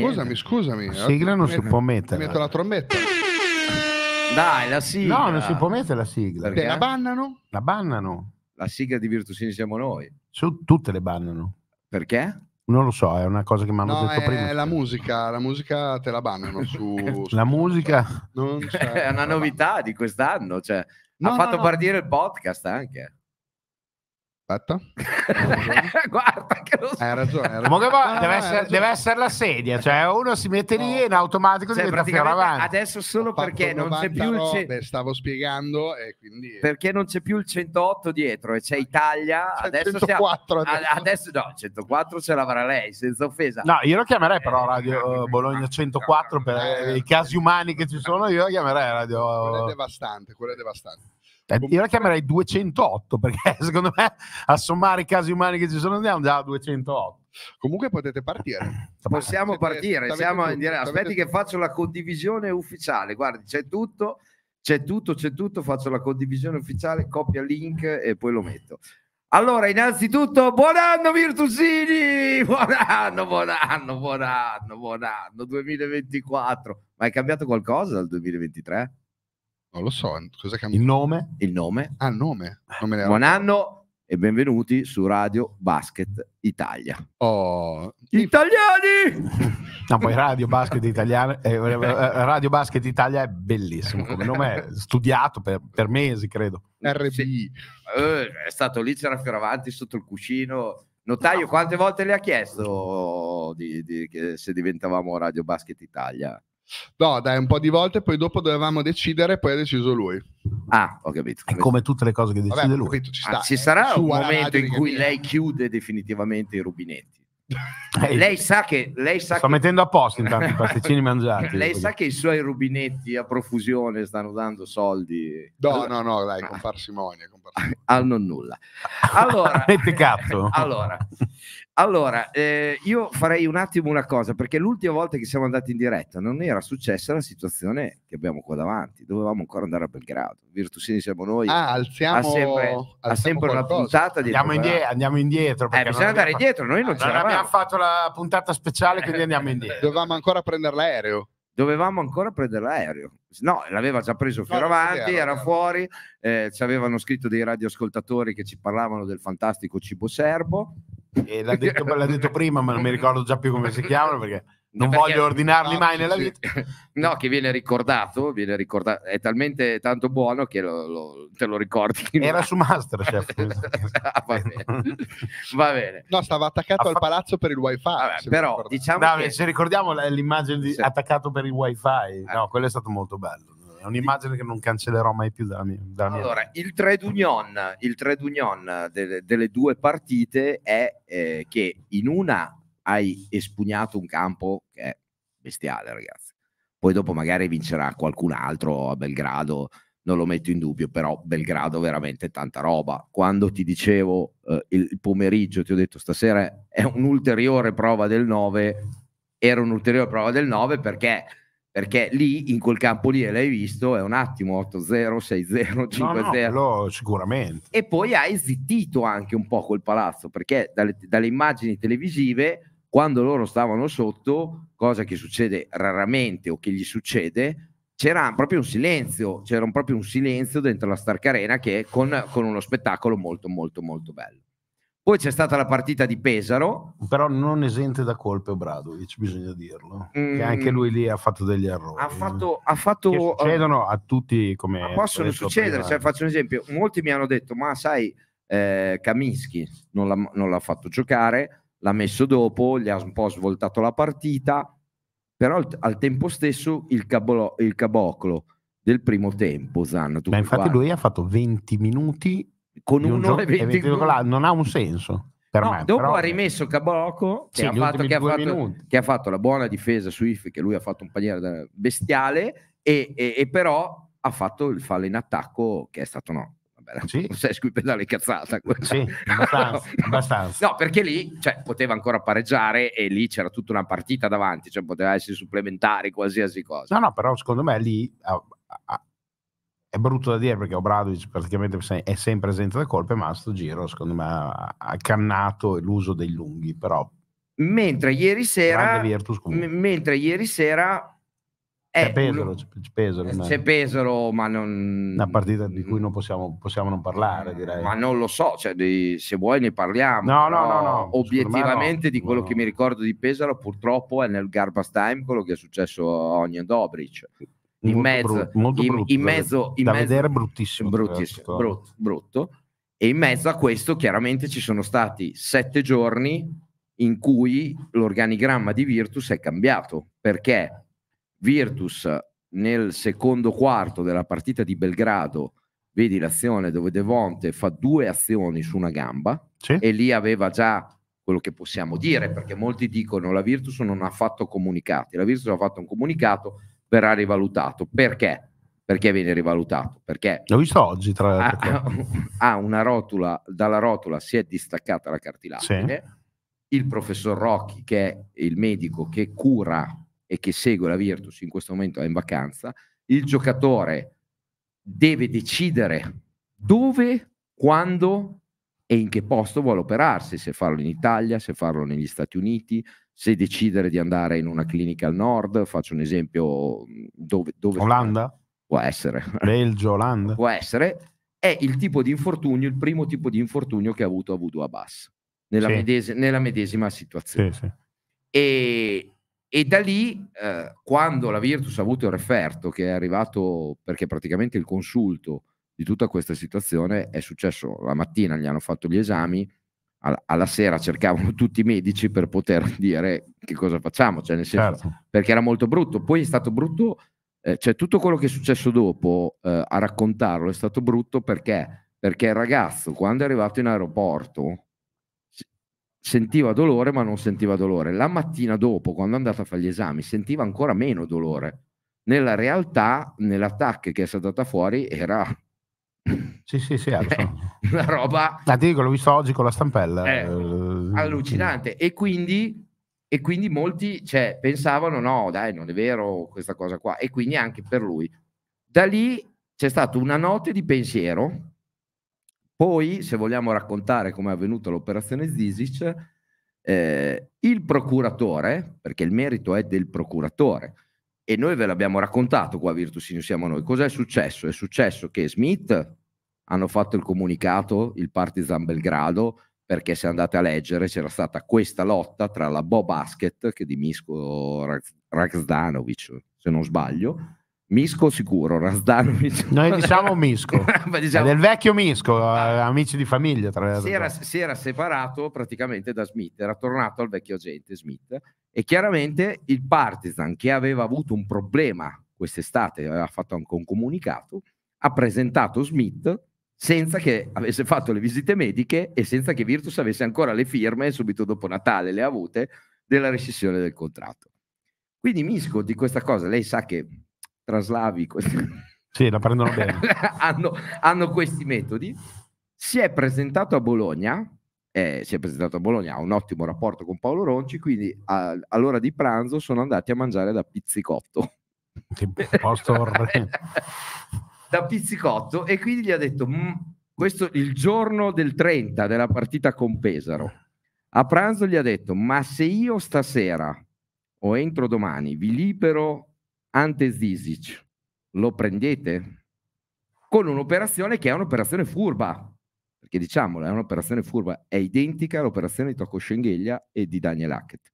Scusami, scusami. La eh, sigla non si può mettere. Metto la trombetta. Dai, la sigla. No, non si può mettere la sigla. Perché? La bannano? La bannano. La sigla di Virtusini siamo noi. Su, tutte le bannano. Perché? Non lo so, è una cosa che mi hanno no, detto è prima. La musica, la musica te la bannano su... la musica? è una novità di quest'anno, cioè, no, ha fatto no, partire il podcast anche. Aspetta. Guarda che lo so. Hai ragione. Hai ragione. Ah, deve, essere, ragione. deve, essere, la sedia, cioè uno si mette lì no. e in automatico cioè, diventa fino avanti. Adesso solo perché non c'è più il robe, stavo spiegando e quindi Perché non c'è più il 108 dietro e c'è Italia, c'è adesso 104 siamo... adesso. adesso no, 104 ce l'avrà lei, senza offesa. No, io lo chiamerei però eh. Radio eh, Bologna 104 per eh, i casi umani che ci sono, io lo chiamerei Radio Quello è devastante, quello è devastante io la chiamerei 208 perché secondo me a sommare i casi umani che ci sono andiamo già a 208. Comunque potete partire. Possiamo siete, partire, siamo in diretta. Aspetti che faccio la condivisione ufficiale. Guardi, c'è tutto, c'è tutto, c'è tutto, faccio la condivisione ufficiale, copia link e poi lo metto. Allora, innanzitutto, buon anno Virtusini! Buon anno, buon anno, buon anno, buon anno 2024. Ma è cambiato qualcosa dal 2023? Non lo so, cosa cambia? Il nome? Il nome. Ah, nome. Ah, nome Buon anno e benvenuti su Radio Basket Italia. Oh, italiani! No, poi Radio Basket Italia, eh, eh, eh Radio Basket Italia è bellissimo come nome, studiato per, per mesi, credo. RB. Sì. Eh, è stato lì, c'era Fioravanti sotto il cuscino. Notaio, no. quante volte le ha chiesto di, di, se diventavamo Radio Basket Italia? No, dai, un po' di volte, poi dopo dovevamo decidere, poi ha deciso lui. Ah, ho capito. È come tutte le cose che decide Vabbè, lui. Capito, ci, ah, sta, ah, ci eh, sarà un momento in cui lei chiude definitivamente i rubinetti. Eh, lei sa che lei sa sto che... mettendo a posto intanto i pasticcini mangiati lei sa che i suoi rubinetti a profusione stanno dando soldi no no no dai con parsimonia, con parsimonia. al non nulla allora metti cazzo allora allora, eh, io farei un attimo una cosa, perché l'ultima volta che siamo andati in diretta non era successa la situazione che abbiamo qua davanti, dovevamo ancora andare a Belgrado, Virtusini siamo noi, ah, alziamo, ha sempre, alziamo ha sempre una puntata di... Andiamo, indietro, andiamo indietro, eh, bisogna andare abbiamo... indietro, noi non, non abbiamo fatto la puntata speciale, quindi andiamo indietro. Dovevamo ancora prendere l'aereo dovevamo ancora prendere l'aereo. No, l'aveva già preso no, Fioravanti, era, era, era, fuori, eh, ci avevano scritto dei radioascoltatori che ci parlavano del fantastico cibo serbo. E l'ha detto, l'ha detto prima, ma non mi ricordo già più come si chiamano perché non voglio ordinarli mai nella vita. No, che viene ricordato, viene ricordato è talmente tanto buono che lo, lo, te lo ricordi. Era su Masterchef. Ah, va, bene. va bene. No, stava attaccato Aff- al palazzo per il wifi. Vabbè, però diciamo no, che... se ricordiamo l'immagine di sì. attaccato per il wifi, eh. no, eh. quello è stato molto bello. È un'immagine che non cancellerò mai più dalla mia, dalla mia Allora, vita. il trade union, il trade union delle, delle due partite è eh, che in una hai espugnato un campo bestiale, ragazzi. Poi dopo magari vincerà qualcun altro a Belgrado, non lo metto in dubbio, però Belgrado veramente tanta roba. Quando ti dicevo eh, il pomeriggio, ti ho detto stasera è un'ulteriore prova del 9, era un'ulteriore prova del 9 perché perché lì in quel campo lì l'hai visto è un attimo 8-0, 6-0, 5-0 no, no, sicuramente e poi hai zittito anche un po' quel palazzo perché dalle, dalle immagini televisive quando loro stavano sotto, cosa che succede raramente o che gli succede, c'era proprio un silenzio, c'era proprio un silenzio dentro la Stark Arena che con, con uno spettacolo molto molto molto bello. Poi c'è stata la partita di Pesaro. Però non esente da colpe Obradovic, bisogna dirlo. Mm. Che anche lui lì ha fatto degli errori. Ha fatto... Ha fatto che succedono a tutti come... possono succedere, cioè, faccio un esempio. Molti mi hanno detto, ma sai, eh, Kaminsky non l'ha, non l'ha fatto giocare, l'ha messo dopo, gli ha un po' svoltato la partita, però al, al tempo stesso il, cabolo, il, caboclo del primo tempo, Zanna. Tu Beh, infatti guardi. lui ha fatto 20 minuti con un 20 non ha un senso. Per no, me, dopo però... ha rimesso Caboclo che, sì, ha fatto, che, ha fatto, che, ha fatto, la buona difesa su If, che lui ha fatto un paniere bestiale, e, e, e però ha fatto il fallo in attacco che è stato no, Barbera. Sì. Sei sui pedali cazzata. Sì, abbastanza, no. abbastanza. No, perché lì cioè, poteva ancora pareggiare e lì c'era tutta una partita davanti, cioè poteva essere supplementare qualsiasi cosa. No, no, però secondo me lì ah, ah, è brutto da dire perché Obradovic praticamente è sempre senza colpe, ma a sto giro secondo me ha cannato l'uso dei lunghi, però... Mentre ieri sera... Virtus, m- mentre ieri sera c'è eh, Pesaro, c'è Pesaro, eh, ma... c'è Pesaro, ma non... Una partita di cui non possiamo, possiamo non parlare, direi. Ma non lo so, cioè, di, se vuoi ne parliamo. No, no, no, no. Obiettivamente no, di quello no. che mi ricordo di Pesaro purtroppo è nel Garbas Time quello che è successo a Onion Dobrich. In mezzo, brutto, molto in, brutto, in mezzo, in da mezzo, vedere bruttissimo, bruttissimo cioè, brutto, brutto. E in mezzo a questo chiaramente ci sono stati sette giorni in cui l'organigramma di Virtus è cambiato perché Virtus nel secondo quarto della partita di Belgrado, vedi l'azione dove De Vonte fa due azioni su una gamba sì. e lì aveva già quello che possiamo dire, perché molti dicono la Virtus non ha fatto comunicati, la Virtus ha fatto un comunicato, verrà rivalutato. Perché? Perché viene rivalutato? Perché l'ho visto oggi tra l'altro. Ha, ha una rotula, dalla rotola si è distaccata la cartilagine. Sì. Il professor Rocchi, che è il medico che cura e che segue la Virtus in questo momento è in vacanza, il giocatore deve decidere dove, quando e in che posto vuole operarsi, se farlo in Italia, se farlo negli Stati Uniti, se decidere di andare in una clinica al nord, faccio un esempio mhmm, dove... dove Olanda? Può essere. Belgio, Olanda? Può essere. È il tipo di infortunio, il primo tipo di infortunio che ha avuto Abu Abbas nella, sì. medes- nella medesima situazione. Sì, sì. E, e da lì, eh, quando la Virtus ha avuto il referto, che è arrivato perché praticamente il consulto di tutta questa situazione è successo la mattina, gli hanno fatto gli esami, alla, alla sera cercavano tutti i medici per poter dire che cosa facciamo, cioè nel senso, certo. perché era molto brutto. Poi è stato brutto, eh, cioè tutto quello che è successo dopo eh, a raccontarlo è stato brutto perché, perché il ragazzo quando è arrivato in aeroporto sentiva dolore ma non sentiva dolore. La mattina dopo, quando è andata a fare gli esami, sentiva ancora meno dolore. Nella realtà, nell'attacco che è saltata fuori, era... Sì, sì, sì, eh, una roba... La dico, l'ho visto oggi con la stampella. Eh, eh, allucinante. E quindi, e quindi molti cioè, pensavano, no, dai, non è vero questa cosa qua. E quindi anche per lui. Da lì c'è stata una notte di pensiero poi, se vogliamo raccontare come è avvenuta l'operazione Zizic, eh, il procuratore, perché il merito è del procuratore, e noi ve l'abbiamo raccontato qua a Virtus Siamo Noi, cos'è successo? È successo che Smith hanno fatto il comunicato, il Partizan Belgrado, perché se andate a leggere c'era stata questa lotta tra la Bo Basket, che di Misko Razdanovic, se non sbaglio, Misco sicuro, Razdanovic. Noi diciamo Misco, diciamo... del vecchio Misco, eh, amici di famiglia tra Si era, si era separato praticamente da Smith, era tornato al vecchio agente Smith e chiaramente il Partizan che aveva avuto un problema quest'estate, aveva eh, fatto anche un comunicato, ha presentato Smith senza che avesse fatto le visite mediche e senza che Virtus avesse ancora le firme subito dopo Natale, le ha avute, della rescissione del contratto. Quindi Misco di questa cosa, lei sa che traslavi. Sì, la prendono bene. hanno, hanno, questi metodi. Si è presentato a Bologna, eh, si è presentato a Bologna, ha un ottimo rapporto con Paolo Ronci, quindi a, all'ora di pranzo sono andati a mangiare da Pizzicotto. Che posto da Pizzicotto e quindi gli ha detto, mm, questo il giorno del 30 della partita con Pesaro, a pranzo gli ha detto, ma se io stasera o entro domani vi libero Ante Zizic, lo prendete? Con un'operazione che è un'operazione furba, perché diciamola, è un'operazione furba, è identica all'operazione di Tocco Scengheglia e di Daniel Hackett,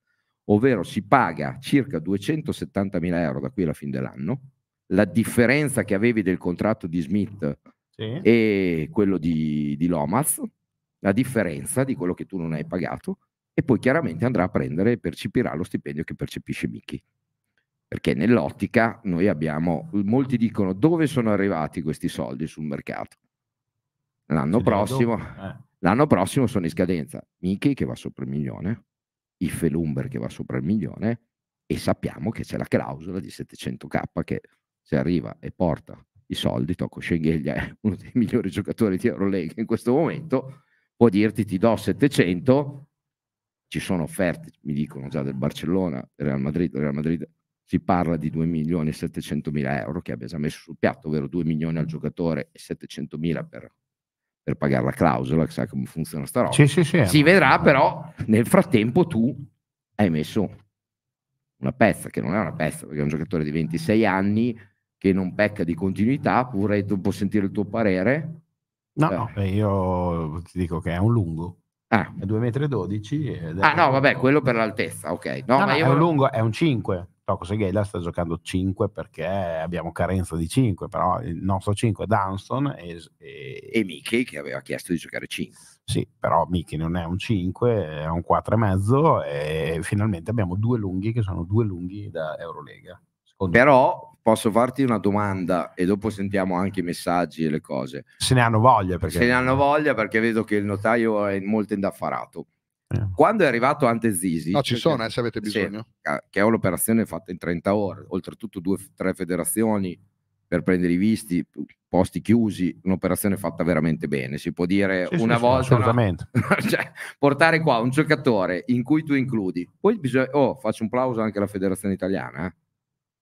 ovvero si paga circa 270.000 euro da qui alla fine dell'anno, la differenza che avevi del contratto di Smith sì. e quello di, di Lomas, la differenza di quello che tu non hai pagato, e poi chiaramente andrà a prendere e percepirà lo stipendio che percepisce Mickey perché nell'ottica noi abbiamo, molti dicono dove sono arrivati questi soldi sul mercato. L'anno prossimo, eh. l'anno prossimo sono in scadenza Michi che va sopra il milione, Ife che va sopra il milione e sappiamo che c'è la clausola di 700k che se arriva e porta i soldi, Tocco Scengheglia è uno dei migliori giocatori di Eurolega in questo momento, può dirti ti do 700, ci sono offerte, mi dicono già del Barcellona, del Real Madrid, del Real Madrid si parla di 2 milioni e 700 mila euro che abbia già messo sul piatto, ovvero 2 milioni al mm. giocatore e 700 mila per, per pagare la clausola, sai come funziona sta roba. Sì, sì, sì, si eh, vedrà però nel frattempo tu hai messo una pezza, che non è una pezza perché è un giocatore di 26 anni che non pecca di continuità, pure dopo sentire il tuo parere. No, eh. io ti dico che è un lungo. Ah. È 2,12 m. Ah, no, vabbè, quello per l'altezza, ok. No, no, ma no, io... è, un lungo, è un 5. Tocco Segheila sta giocando 5 perché abbiamo carenza di 5, però il nostro 5 è Dunston e, e, e Mickey che aveva chiesto di giocare 5. Sì, però Miki non è un 5, è un 4,5 e, e finalmente abbiamo due lunghi che sono due lunghi da Eurolega. Però me. posso farti una domanda e dopo sentiamo anche i messaggi e le cose. Se ne hanno voglia perché... Se ne hanno voglia perché vedo che il notaio è molto indaffarato. Eh. Quando è arrivato Ante Zizi, no, ci cioè, sono, cioè, eh, se avete bisogno, eh, che è un'operazione fatta in 30 ore, oltretutto due, tre federazioni per prendere i visti, posti chiusi, un'operazione fatta veramente bene. Si può dire sì, una sì, volta, assolutamente. No? cioè, portare qua un giocatore in cui tu includi, poi bisogna, oh, faccio un plauso anche alla federazione italiana, eh?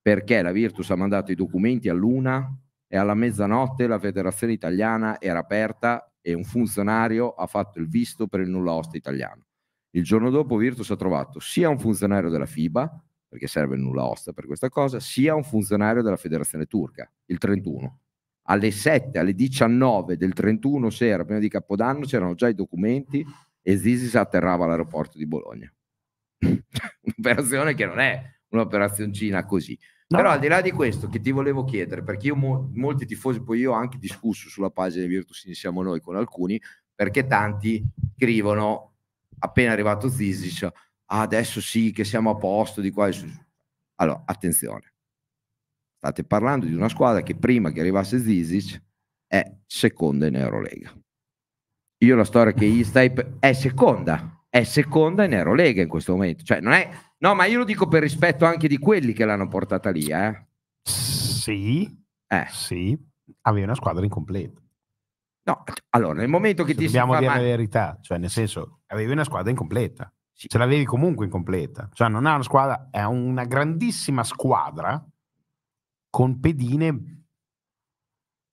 perché la Virtus ha mandato i documenti a Luna e alla mezzanotte la federazione italiana era aperta e un funzionario ha fatto il visto per il nulla osta italiano il giorno dopo Virtus ha trovato sia un funzionario della FIBA, perché serve il nulla osta per questa cosa, sia un funzionario della federazione turca, il 31. Alle 7, alle 19 del 31 sera, prima di Capodanno, c'erano già i documenti e Zizis atterrava all'aeroporto di Bologna. un'operazione che non è un'operazioncina così. No. Però al di là di questo che ti volevo chiedere, perché io mo- molti tifosi, poi io ho anche discusso sulla pagina di Virtus Siamo Noi con alcuni, perché tanti scrivono appena arrivato Zizic, ah, adesso sì che siamo a posto di qua. Allora, attenzione, state parlando di una squadra che prima che arrivasse Zizic è seconda in Eurolega. Io la storia che gli stai per... è seconda, è seconda in Eurolega in questo momento. Cioè, non è... No, ma io lo dico per rispetto anche di quelli che l'hanno portata lì, eh. Sì, eh. sì, aveva una squadra incompleta. No, allora, nel momento che Se ti dobbiamo si fa dire male... la verità, cioè nel senso, avevi una squadra incompleta. Sì. Ce l'avevi comunque incompleta. Cioè non è una squadra, è una grandissima squadra con pedine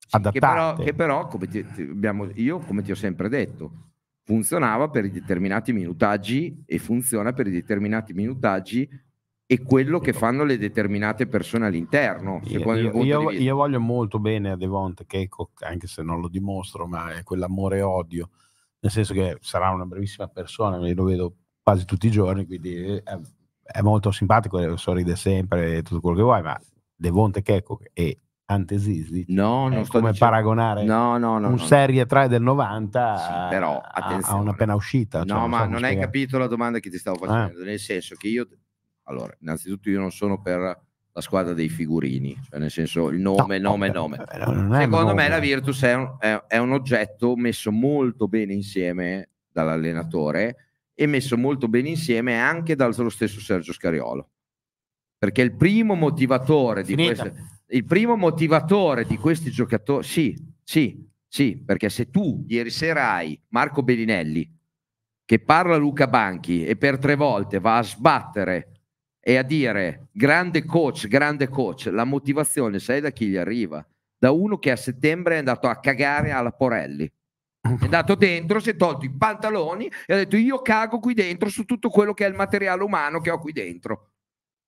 sì, adattate. Che però, che però come ti, ti abbiamo, io come ti ho sempre detto, funzionava per i determinati minutaggi e funziona per i determinati minutaggi e quello che fanno le determinate persone all'interno. Io, io, io, io, voglio molto bene a Devonte Keiko, ecco, anche se non lo dimostro, ma è quell'amore e odio, nel senso che sarà una bravissima persona, lo vedo quasi tutti i giorni, quindi è, eh, è molto simpatico, sorride sempre e tutto quello che vuoi, ma Devonte Keiko e Ante Sisi no, non sto come dicendo... paragonare no, no, no, un Serie 3 del 90 sì, però, a, a, una appena uscita. Cioè, no, ma non, non hai capito la domanda che ti stavo ah. facendo, eh. nel senso che io allora, innanzitutto io non sono per la squadra dei figurini, cioè nel senso il nome, no, nome, nome. Secondo nome. me la Virtus è un, è, è un, oggetto messo molto bene insieme dall'allenatore e messo molto bene insieme anche dallo stesso Sergio Scariolo. Perché il primo motivatore di questi, il primo motivatore di questi giocatori, sì, sì, sì, perché se tu ieri sera hai Marco Bellinelli che parla Luca Banchi e per tre volte va a sbattere e a dire grande coach, grande coach, la motivazione sai da chi gli arriva? Da uno che a settembre è andato a cagare alla Porelli. È andato dentro, si è tolto i pantaloni e ha detto io cago qui dentro su tutto quello che è il materiale umano che ho qui dentro.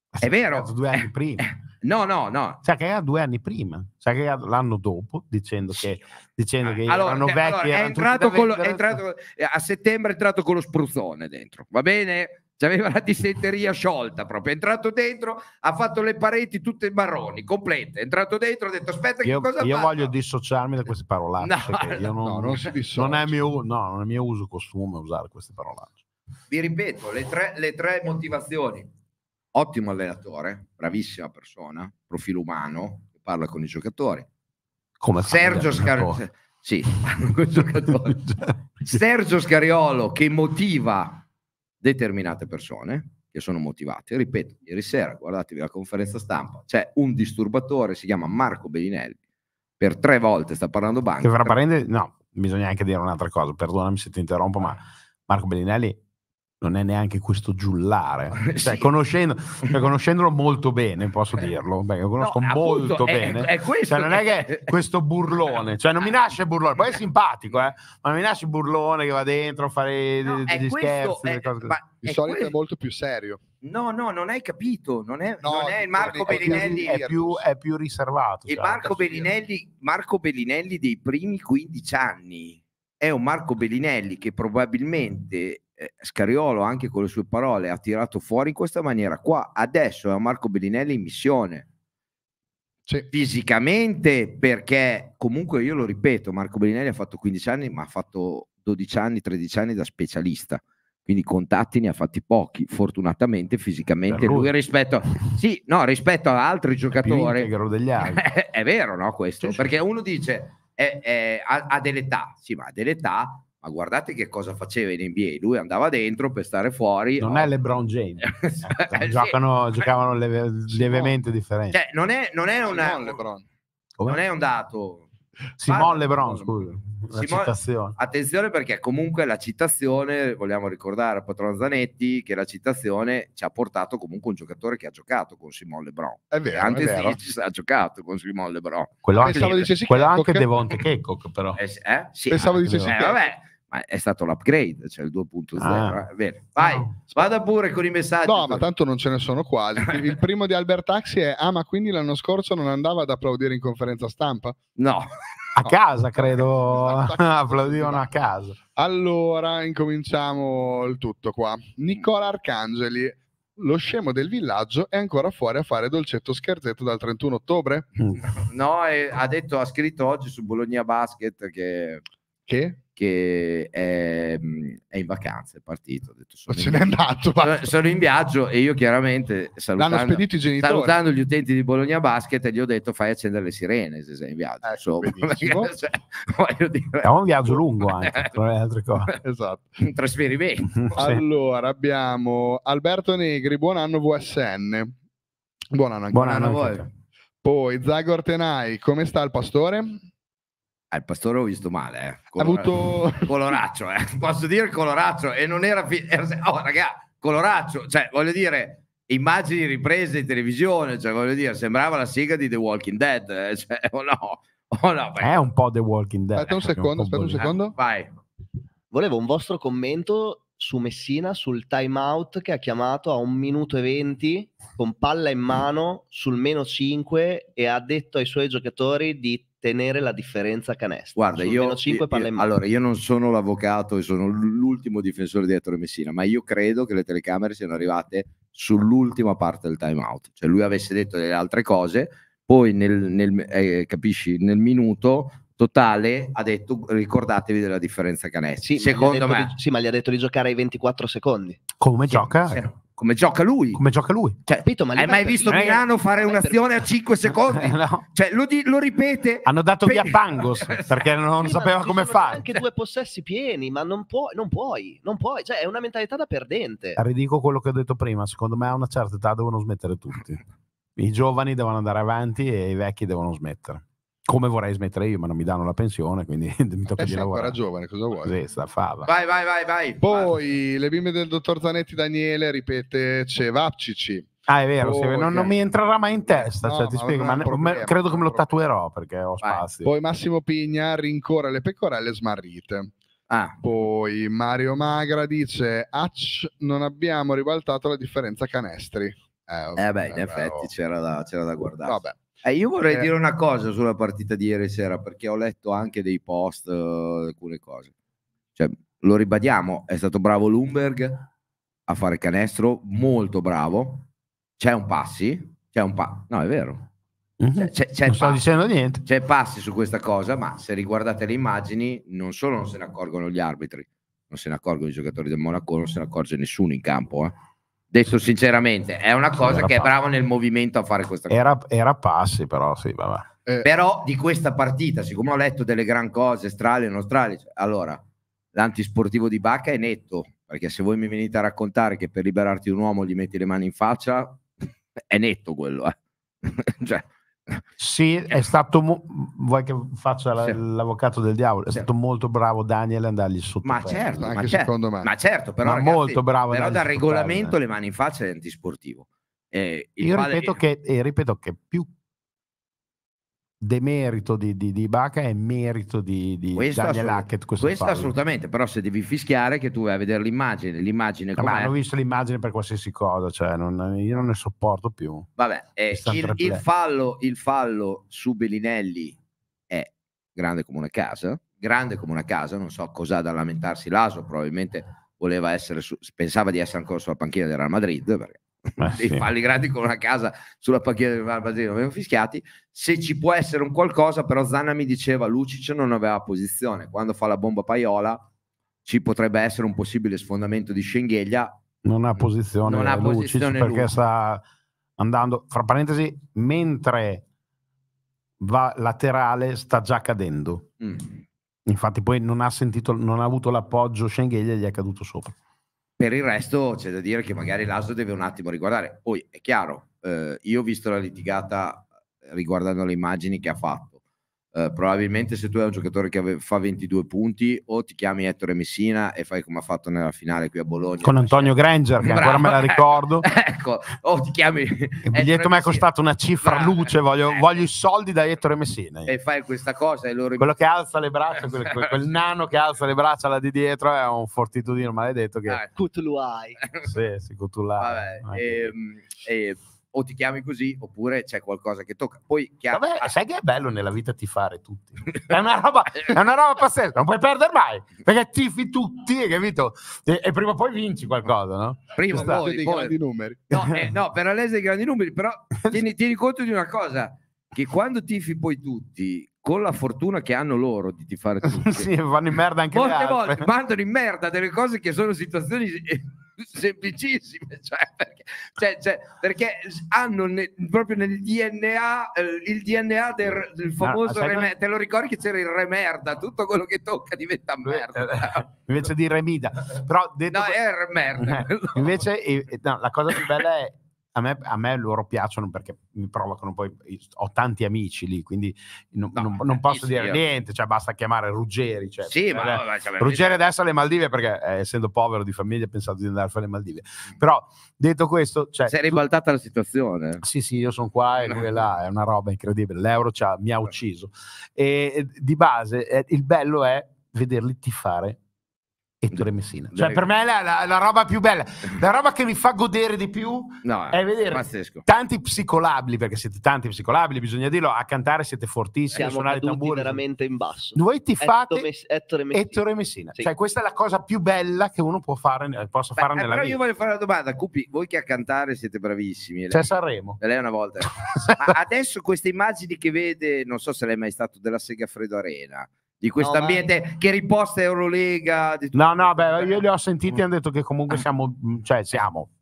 È vero. Due anni prima. No, no, no. Cioè, che era due anni prima, cioè che era l'anno dopo, dicendo che, dicendo che allora, erano eh, vecchi. Allora, è, entrato, con lo, è entrato eh, a settembre è entrato con lo spruzzone dentro, va bene? aveva la dissenteria sciolta proprio, è entrato dentro, ha fatto le pareti tutte marroni, complete, è entrato dentro, ha detto aspetta io, che cosa Io fatto? voglio dissociarmi da queste parolacce, no, non, no, non, non, è mio, no, non è mio uso costume usare queste parolacce. Vi ripeto, le tre, le tre motivazioni, ottimo allenatore, bravissima persona, profilo umano, parla con i giocatori. Come Sergio Scar- sì, Sergio Scariolo che motiva determinate persone che sono motivate. Ripeto, ieri sera guardatevi la conferenza stampa, c'è un disturbatore, si chiama Marco Bellinelli, per tre volte sta parlando banca. Che fra parentesi, no, bisogna anche dire un'altra cosa, perdonami se ti interrompo, ma Marco Bellinelli non è neanche questo giullare, cioè, conoscendo, cioè, conoscendolo molto bene, posso eh. dirlo, Beh, lo conosco no, molto appunto, bene, è, è questo cioè, non è che questo burlone, cioè non mi nasce burlone, poi è eh. simpatico, eh? ma non mi nasce burlone che va dentro a fare no, degli questo, scherzi, eh, cose di solito quello... è molto più serio. No, no, non hai capito, non è, no, non è il Marco Bellinelli. È più, è più riservato. E cioè, Marco, Bellinelli, Marco Bellinelli dei primi 15 anni è un Marco Bellinelli che probabilmente eh, Scariolo anche con le sue parole ha tirato fuori in questa maniera qua. Adesso è Marco Bellinelli in missione. Sì. Fisicamente, perché comunque io lo ripeto, Marco Bellinelli ha fatto 15 anni, ma ha fatto 12 anni, 13 anni da specialista quindi contatti ne ha fatti pochi, fortunatamente fisicamente lui. lui. rispetto, sì, no, rispetto ad altri giocatori. Degli altri. è vero, no, questo? Sì, sì. Perché uno dice eh, eh, ha, ha dell'età, sì, ma ha dell'età, ma guardate che cosa faceva in NBA, lui andava dentro per stare fuori. Non no. Oh". è LeBron James, eh, ecco, giocano, sì. giocavano leve, lievemente differenti. Cioè, non è, non non è un dato. Simon LeBron, scusa. Simone, attenzione perché comunque la citazione, vogliamo ricordare a Patrone Zanetti che la citazione ci ha portato comunque un giocatore che ha giocato con Simone Lebron. È vero, cioè, anche se ha giocato con Simone Lebron. Quello anche, Pensavo quello anche Devonte Kekok però. Eh, eh? Sì, Pensavo ah, dicessi eh, vabbè, ma è stato l'upgrade, cioè il 2.0. Ah. Bene, eh, vai, no. vada pure con i messaggi. No, ma tanto non ce ne sono quali. Il primo di Albertaxi è, ah, ma quindi l'anno scorso non andava ad applaudire in conferenza stampa? No. A casa, credo, esatto, applaudivano a casa. Allora, incominciamo il tutto qua. Nicola Arcangeli, lo scemo del villaggio è ancora fuori a fare dolcetto scherzetto dal 31 ottobre? Mm. No, è, ha detto, ha scritto oggi su Bologna Basket che... Che? che è, mhmm, è, in vacanza, è partito. Detto, sono, in, andato, sono, sono in viaggio e io chiaramente salutando, salutando, gli utenti di Bologna Basket gli ho detto fai accendere le sirene se sei in viaggio. Eh, cioè, dire... È un viaggio lungo anche, tra le altre cose. esatto. Un trasferimento. allora abbiamo Alberto Negri, buon anno VSN. Buon anno anche, buon anno anno a voi. Poi Zagor Tenai, come sta il pastore? Eh, il pastore ho visto male, eh. Colora- avuto... coloraccio, eh. posso dire coloraccio e non era, fi- oh raga, coloraccio, cioè voglio dire immagini riprese in televisione, cioè voglio dire sembrava la sigla di The Walking Dead, eh, cioè, o oh no, oh no è un po' The Walking Dead. Aspetta un eh, secondo, aspetta un secondo. vai. Volevo un vostro commento su Messina sul time out che ha chiamato a un minuto e venti con palla in mano sul meno 5 e ha detto ai suoi giocatori di tenere la differenza canestro. Guarda, Sul io, 5 io, io allora, io non sono l'avvocato e sono l'ultimo difensore di Ettore Messina, ma io credo che le telecamere siano arrivate sull'ultima parte del time out. Cioè lui avesse detto delle altre cose, poi nel, nel eh, capisci, nel minuto totale ha detto ricordatevi della differenza canestro. Sì, Secondo me. Di, sì, ma gli ha detto di giocare ai 24 secondi. Come sì, gioca? Sì come gioca lui. Come gioca lui. Cioè, Capito, ma hai mai visto per... Milano fare un'azione per... a 5 secondi? no. cioè, lo, di, lo, ripete. Hanno dato per... via Pangos perché non sì, sapeva come fare. anche due possessi pieni, ma non, puoi, non puoi, non puoi. Cioè, è una mentalità da perdente. Ridico quello che ho detto prima. Secondo me a una certa età devono smettere tutti. I giovani devono andare avanti e i vecchi devono smettere come vorrei smettere io, ma non mi danno la pensione, quindi mi tocca eh, di lavorare. ancora giovane, cosa vuoi? Così, sta fava. Vai, vai, vai, vai. Poi, vai. le bimbe del dottor Zanetti Daniele, ripete, Cevapcici. Ah, è vero, oh, non, non, mi entrerà mai in testa, no, cioè, ti ma spiego, ma problema, credo che me lo tatuerò perché ho spazio. Poi Massimo Pigna rincorre le pecorelle smarrite. Ah. Poi Mario Magra dice, Acc, non abbiamo ribaltato la differenza canestri. Eh, eh beh, in effetti c'era da, c'era da guardare. Vabbè. Eh, io vorrei eh. dire una cosa sulla partita di ieri sera, perché ho letto anche dei post, uh, alcune cose. Cioè, lo ribadiamo, è stato bravo Lumberg a fare canestro, molto bravo. C'è un passi, c'è un pa- No, è vero. Mhm. C'è, c'è, c'è non sto passi, dicendo niente. C'è passi su questa cosa, ma se riguardate le immagini, non solo non se ne accorgono gli arbitri, non se ne accorgono i giocatori del Monaco, non se ne accorge nessuno in campo. Eh. Adesso sinceramente è una cosa era che è bravo nel movimento a fare questa cosa. Era, era passi però, sì, vabbè. Eh. Però di questa partita, siccome ho letto delle gran cose, strali e non strali, cioè, allora l'antisportivo di Bacca è netto, perché se voi mi venite a raccontare che per liberarti un uomo gli metti le mani in faccia, è netto quello. Eh. cioè, sì, è stato. Mo- vuoi che faccia la, sì. l'avvocato del diavolo? È sì. stato molto bravo Daniel andargli sotto. Ma certo, anche ma certo, secondo certo, me. Ma certo, però, ma ragazzi, molto bravo però dal regolamento le mani in faccia è antisportivo. Eh, Io padre... ripeto, che, eh, ripeto che più demerito di, di, di Ibaka e merito di, di questo Daniel Hackett questo, questo assolutamente però se devi fischiare che tu vai a vedere l'immagine l'immagine ma hanno visto l'immagine per qualsiasi cosa cioè non, io non ne sopporto più vabbè eh, il, il, fallo, il fallo su Bellinelli è grande come una casa grande come una casa non so cos'ha da lamentarsi l'aso probabilmente voleva essere su, pensava di essere ancora sulla panchina del Real Madrid perché ma eh, dei sì. falli grandi con una casa sulla panchina del Barbasino avevano fischiati se ci può essere un qualcosa però Zanna mi diceva Lucic non aveva posizione quando fa la bomba Paiola ci potrebbe essere un possibile sfondamento di Scenghiglia non ha posizione non ha Lucic posizione perché lui. sta andando fra parentesi mentre va laterale sta già cadendo mm. infatti poi non ha sentito non ha avuto l'appoggio Scenghiglia e gli è caduto sopra per il resto c'è da dire che magari l'ASO deve un attimo riguardare. Poi è chiaro, eh, io ho visto la litigata riguardando le immagini che ha fatto eh, probabilmente se tu hai un giocatore che fa 22 punti o ti chiami Ettore Messina e fai come ha fatto nella finale qui a Bologna con Antonio Granger che Bravo. ancora me la ricordo ecco o ti chiami il biglietto mi è costato una cifra Bravo. luce voglio, ecco. voglio, i soldi da Ettore Messina e fai questa cosa e loro quello che alza le braccia quel, quel, quel nano che alza le braccia là di dietro è un fortitudino maledetto che ah, Cutuluai sì sì Cutuluai Vabbè, ehm, e, e o ti chiami così oppure c'è qualcosa che tocca. Poi chiama... Vabbè, sai che è bello nella vita tifare tutti? È una roba, è una roba pazzesca, non puoi perdere mai perché tifi tutti, capito? E, e prima o poi vinci qualcosa, no? Prima o poi. dei poi... grandi numeri. No, eh, no per Alessio dei grandi numeri, però tieni, tieni conto di una cosa, che quando tifi poi tutti, con la fortuna che hanno loro di tifare tutti, sì, vanno in merda anche Molte volte mandano in merda delle cose che sono situazioni eh, semplicissime, cioè perché, cioè, cioè, perché hanno ne, proprio nel DNA eh, il DNA del, del famoso no, remer- te lo ricordi che c'era il re merda, tutto quello che tocca diventa eh, eh, merda. invece di remida, però detto no, è merda. Eh, invece no, la cosa più bella è a me, a me, loro piacciono perché mi provocano poi ho tanti amici lì quindi non, no, non, non posso dire io. niente cioè basta chiamare Ruggeri cioè, sì, eh, ma, no, cioè, Ruggeri adesso alle Maldive perché eh, essendo povero di famiglia pensato di andare a fare le Maldive mm. però detto questo cioè, si è ribaltata tu... la situazione sì sì io sono qua e lui è là è una roba incredibile l'euro mi ha ucciso e di base eh, il bello è vederli tifare Ettore Messina. Cioè, per me è la, la, la, roba più bella, la roba che mi fa godere di più no, è vedere pazzesco. tanti psicolabili, perché siete tanti psicolabili, bisogna dirlo, a cantare siete fortissimi, a suonare i tamburi. veramente in basso. Voi ti fate Ettore Messina. Ettore Messina. Sì. Cioè, questa è la cosa più bella che uno può fare, possa Beh, fare nella però vita. Però io voglio fare una domanda, Cupi, voi che a cantare siete bravissimi. Lei, cioè Sanremo. Lei una volta. adesso queste immagini che vede, non so se lei è mai stato della Sega Segafredo Arena, di questo ambiente no, che riposta Eurolega. no, no, beh, io li ho sentiti e hanno detto che comunque ah. siamo, mm, cioè siamo.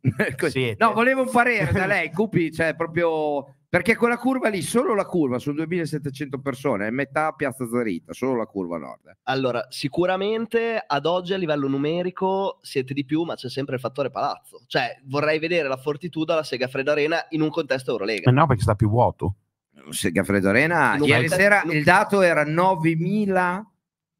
no, volevo un parere da lei, Cupi, cioè proprio perché quella curva lì, solo la curva, sono 2700 persone, è metà Piazza Zarita, solo la curva nord. Allora, sicuramente ad oggi a livello numerico siete di più, ma c'è sempre il fattore palazzo. Cioè, vorrei vedere la Fortitudo alla Sega Fred Arena in un contesto Eurolega. Ma eh, no, perché sta più vuoto. Gaffredo Arena, 90, ieri sera il dato era 9.000.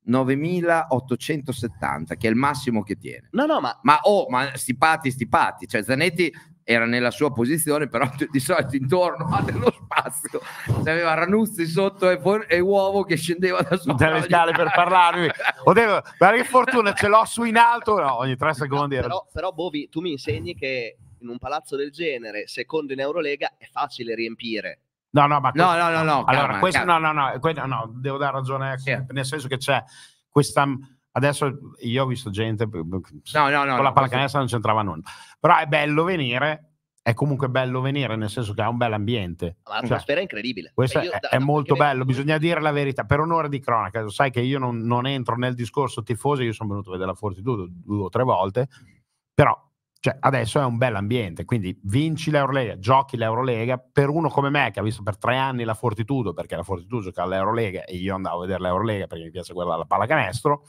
9.870 che è il massimo che tiene no no ma ma oh ma stipati stipati cioè Zanetti era nella sua posizione, però di solito intorno a dello spazio. C'aveva Ranuzzi sotto e, poi, e Uovo che scendeva da sotto. Dalle scale per parlarmi. Devo, guarda che fortuna, ce l'ho su in alto no, ogni tre secondi. No, però, però, Bovi, tu mi insegni che in un palazzo del genere, secondo in Eurolega, è facile riempire No, no, ma questo, no, no, no, allora, calma, questo, calma. no, no, no, que- no, devo dare ragione, a- eh, nel senso che c'è questa... Adesso io ho visto gente no, no, no, con la pallacanestro non c'entrava nulla, però è bello venire, è comunque bello venire nel senso che ha un bel ambiente. L'atmosfera cioè, cioè, è incredibile. Questo io, è, da, è da, molto bello, vedo... bisogna eh. dire la verità. Per un'ora di cronaca, sai che io non, non entro nel discorso tifoso, io sono venuto a vedere la Fortitudo due o tre volte, però cioè, adesso è un bel ambiente, quindi vinci l'Eurolega, giochi l'Eurolega, per uno come me che ha visto per tre anni la Fortitudo, perché la Fortitudo gioca all'Eurolega e io andavo a vedere l'Eurolega perché mi piace guardare la pallacanestro,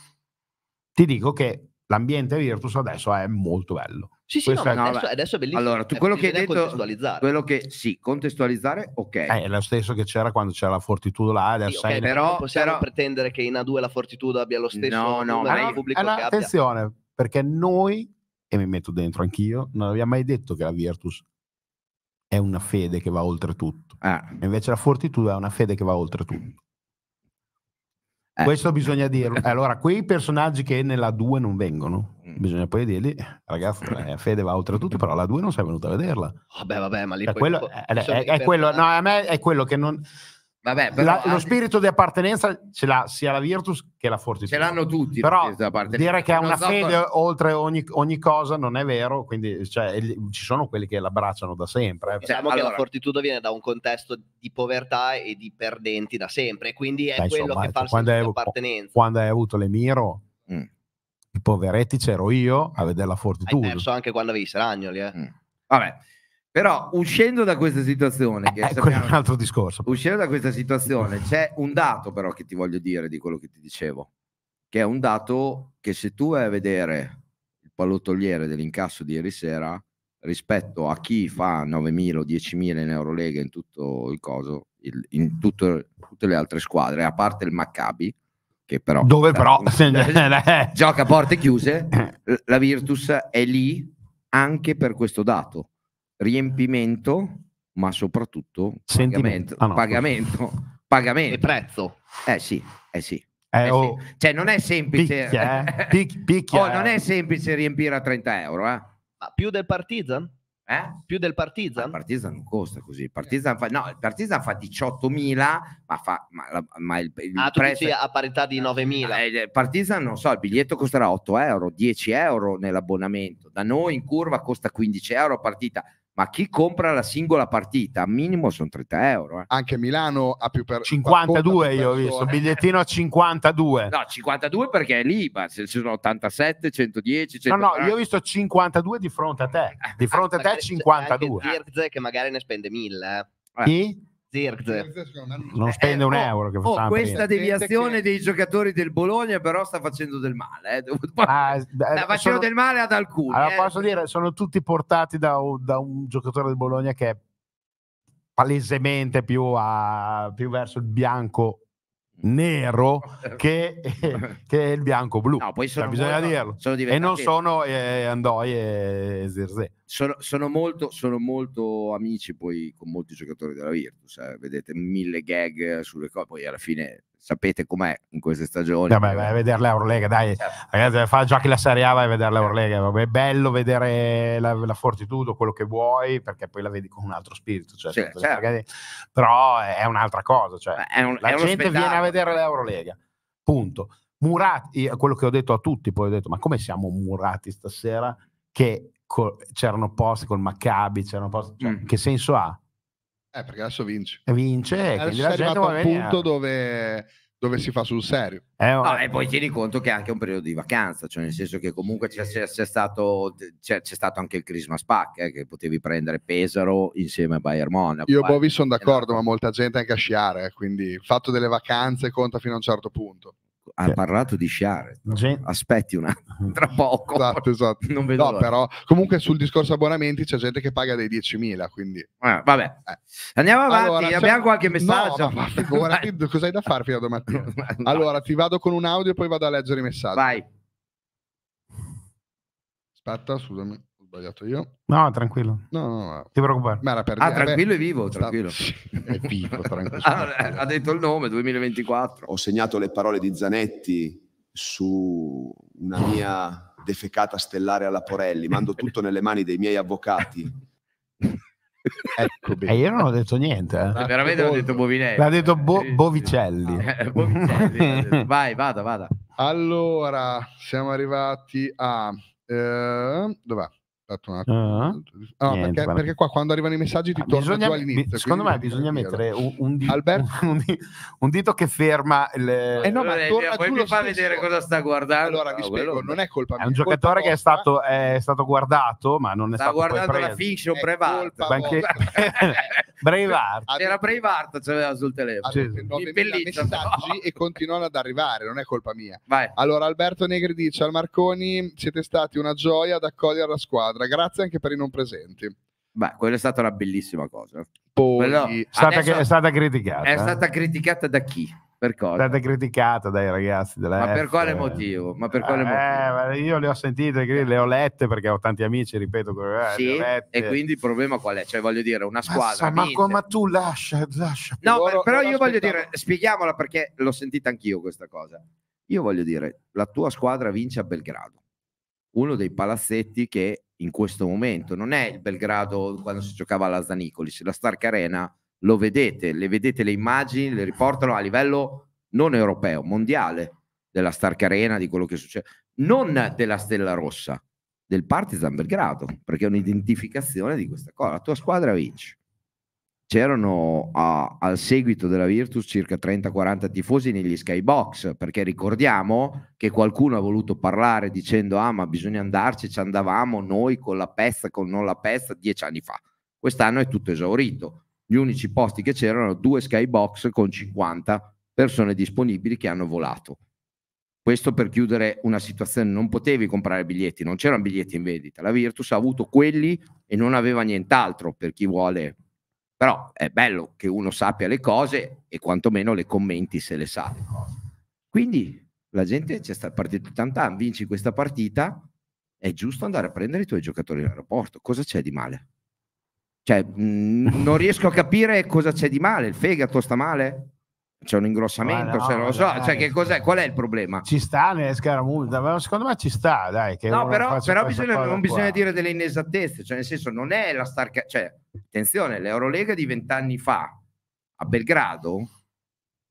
ti dico che l'ambiente Virtus adesso è molto bello. Sì, sì, no, è, adesso, adesso, è bellissimo. Allora, tu cioè, quello che hai detto, contestualizzare. quello che sì, contestualizzare, ok. Eh, è lo stesso che c'era quando c'era la Fortitudo là, adesso sì, okay, però non possiamo però... pretendere che in A2 la Fortitudo abbia lo stesso no, no, ma, pubblico ah, no, allora, Attenzione, perché noi e mi metto dentro anch'io. Non aveva mai detto che la Virtus è una fede che va oltre tutto. Ah. Invece la fortitudo è una fede che va oltre tutto. Eh. Questo bisogna dirlo. Eh, allora, quei personaggi che nella 2 non vengono, mm. bisogna poi dirgli, ragazzi, la fede va oltre tutto, però la 2 non sei venuto a vederla. Vabbè, vabbè, ma lì cioè, eh, eh, è quello, è, è, è quello no, a me è quello che non... Vabbè, però, la, lo spirito di appartenenza ce l'ha sia la Virtus che la Fortitudo. Ce l'hanno tutti. Però dire che ha una Zoppo... fede oltre ogni, ogni, cosa non è vero, quindi cioè, ci sono quelli che l'abbracciano da sempre. Eh. diciamo allora... Cioè, che la Fortitudo viene da un contesto di povertà e di perdenti da sempre, quindi è Beh, quello insomma, che fa il senso hai, appartenenza. Quando hai avuto l'Emiro... Mm. I poveretti c'ero io a vedere la Fortitudo. Hai perso anche quando avevi Seragnoli. Eh. Mm. Vabbè, però uscendo da questa situazione, che eh, sappiamo, un altro discorso. Uscendo da questa situazione, c'è un dato però che ti voglio dire di quello che ti dicevo, che è un dato che se tu vai a vedere il pallottoliere dell'incasso di ieri sera rispetto a chi fa 9.000 o 10.000 in Eurolega in tutto il coso, il, in tutto, tutte le altre squadre, a parte il Maccabi, che però, Dove però eh, eh, eh. gioca a porte chiuse, la Virtus è lì anche per questo dato riempimento, ma soprattutto Sentimento. pagamento, ah, no. pagamento, pagamento. E prezzo. Eh sì, eh sì. Eh, eh oh, Cioè non è semplice... Picchia, eh. pic, picchia. Oh, non eh. è semplice riempire a 30 euro. Eh. Ma più del Partizan? Eh? Più del Partizan? Il Partizan non costa così. Il eh. Partizan fa, no, il Partizan fa 18.000, ma, fa, ma, ma il, il ah, prezzo... a parità di 9.000. Eh, il Partizan, non so, il biglietto costerà 8 euro, 10 euro nell'abbonamento. Da noi in curva costa 15 euro a partita ma chi compra la singola partita, minimo sono 30 euro. Eh. Anche Milano ha più per 52 io ho visto, bigliettino a 52. No, 52 perché è l'IBA, ci sono 87, 110, 130. No, no, io ho visto 52 di fronte a te, di fronte a te 52. Anche Dirk che magari ne spende 1000. Eh. Chi? Zirz. Non eh, spende un oh, euro. Che oh, questa deviazione che... dei giocatori del Bologna però sta facendo del male. Eh. Ah, eh, sta eh, facendo sono... del male ad alcuni. Allora, eh. posso dire, sono tutti portati da, da un giocatore del Bologna che è palesemente più, a, più verso il bianco nero che, che è il bianco-blu. No, poi cioè, sono cioè, molto, bisogna dirlo. Sono e non sono eh, Andoi e Zirze. Sono, sono, molto, sono, molto, amici poi con molti giocatori della Virtus. Eh. Vedete mille gag sulle cose, poi alla fine sapete com'è in queste stagioni. Vabbè, vai a vedere l'Eurolega, dai, certo. ragazzi, fa già che la Serie A vai a vedere l'Eurolega, certo. è bello vedere la, la, Fortitudo, quello che vuoi, perché poi la vedi con un altro spirito, cioè, sì, certo. perché, però è un'altra cosa, cioè, è un, la gente viene a vedere l'Eurolega, punto. Murati, quello che ho detto a tutti, poi ho detto, ma come siamo murati stasera che co- c'erano posti col Maccabi, c'erano posti, cioè, mm. che senso ha? Eh, perché adesso vince. Vince, eh, adesso quindi la gente arrivato a un punto dove, dove, si fa sul serio. Eh, oh. no, e poi tieni conto che è anche un periodo di vacanza, cioè nel senso che comunque c'è, c'è, c'è, stato, c'è stato, anche il Christmas Pack, eh, che potevi prendere Pesaro insieme a Bayern Monaco. Io eh. Bovi sono eh, d'accordo, ma molta gente anche a sciare, quindi il fatto delle vacanze conta fino a un certo punto ha sì. parlato di sciare. Aspetti un attimo, mhm. tra poco. Esatto, esatto. Non vedo no, l'ora. però comunque sul discorso abbonamenti c'è gente che paga dei 10.000, quindi... Ah, vabbè. Eh. Andiamo avanti, allora, abbiamo cioè... qualche messaggio. No, ma, ma figurati, cosa da fare fino a domattina? allora, ti vado con un audio e poi vado a leggere i messaggi. Vai. Aspetta, scusami sbagliato io. No, tranquillo. No, no, no. Ti preoccupare. Ma era per ah, dire, tranquillo beh, è vivo, tranquillo. è vivo, tranquillo. ah, ha detto il nome, 2024. Ho segnato le parole di Zanetti su una oh. mia defecata stellare alla Porelli. Mando tutto nelle mani dei miei avvocati. ecco E eh, io non ho detto niente. Eh. Veramente l'ha detto Bovinelli. L'ha detto Bo- Bovicelli. Ah, eh, Bovicelli. Vai, vada, vada. Allora, siamo arrivati a... Eh, dov'è? Ah. ah, no, niente, perché, perché, qua quando arrivano i messaggi ti ah, torna bisogna, all'inizio. Secondo me bisogna mettere un, un, dito, un, un, dito, che ferma le... Eh no, ma allora, poi mi fa stesso. vedere cosa sta guardando. Allora vi ah, spiego, quello... non è colpa mia. È un giocatore che è stato, è stato, guardato, ma non è sta stato guardando la fiction o privata. Braveheart. Cioè, Era Braveheart, l'aveva sul telefono. Bellissimo. messaggi e continuano ad arrivare, non è colpa mia. Vai. Allora Alberto Negri dice al Marconi siete stati una gioia ad accogliere la squadra, grazie anche per i non presenti. Beh, quella è stata una bellissima cosa. Poi, Quello... stata, adesso... è stata criticata. È stata eh. criticata da chi? Per cosa? State criticate dai ragazzi della Ma per F. quale motivo? Ma per quale eh, motivo? Eh, io le ho sentite, le ho lette perché ho tanti amici, ripeto. Eh, sì, e quindi il problema qual è? Cioè, voglio dire, una squadra. Ma, ma, ma tu lascia, lascia. No, per, però io voglio dire, spieghiamola perché l'ho sentita anch'io questa cosa. Io voglio dire, la tua squadra vince a Belgrado, uno dei palazzetti che in questo momento non è il Belgrado quando si giocava alla Zanicoli, la Stark Arena lo vedete, le vedete le immagini, le riportano a livello non europeo, mondiale, della Stark Arena, di quello che succede, non della Stella Rossa, del Partizan Belgrado, perché è un'identificazione di questa cosa, la tua squadra vince. C'erano a, al seguito della Virtus circa 30-40 tifosi negli skybox, perché ricordiamo che qualcuno ha voluto parlare dicendo ah ma bisogna andarci, ci andavamo noi con la pezza, con non la pezza, dieci anni fa. Quest'anno è tutto esaurito gli unici posti che c'erano due skybox con 50 persone disponibili che hanno volato. Questo per chiudere una situazione, non potevi comprare biglietti, non c'erano biglietti in vendita, la Virtus ha avuto quelli e non aveva nient'altro per chi vuole. Però è bello che uno sappia le cose e quantomeno le commenti se le sa. Quindi la gente c'è sta partito tantan, vinci questa partita, è giusto andare a prendere i tuoi giocatori in aeroporto. Cosa c'è di male? Cioè, mh, mm, non riesco a capire cosa c'è di male. Il fegato sta male? C'è un ingrossamento, no, cioè, non lo so. cioè, che cos'è? Qual è il problema? Ci sta nelle scaramuzza, ma secondo me ci sta, dai. no, però, però bisogna, non bisogna dire delle inesattezze. Cioè, nel senso, non è la star... Cioè, attenzione, l'Eurolega di vent'anni fa a Belgrado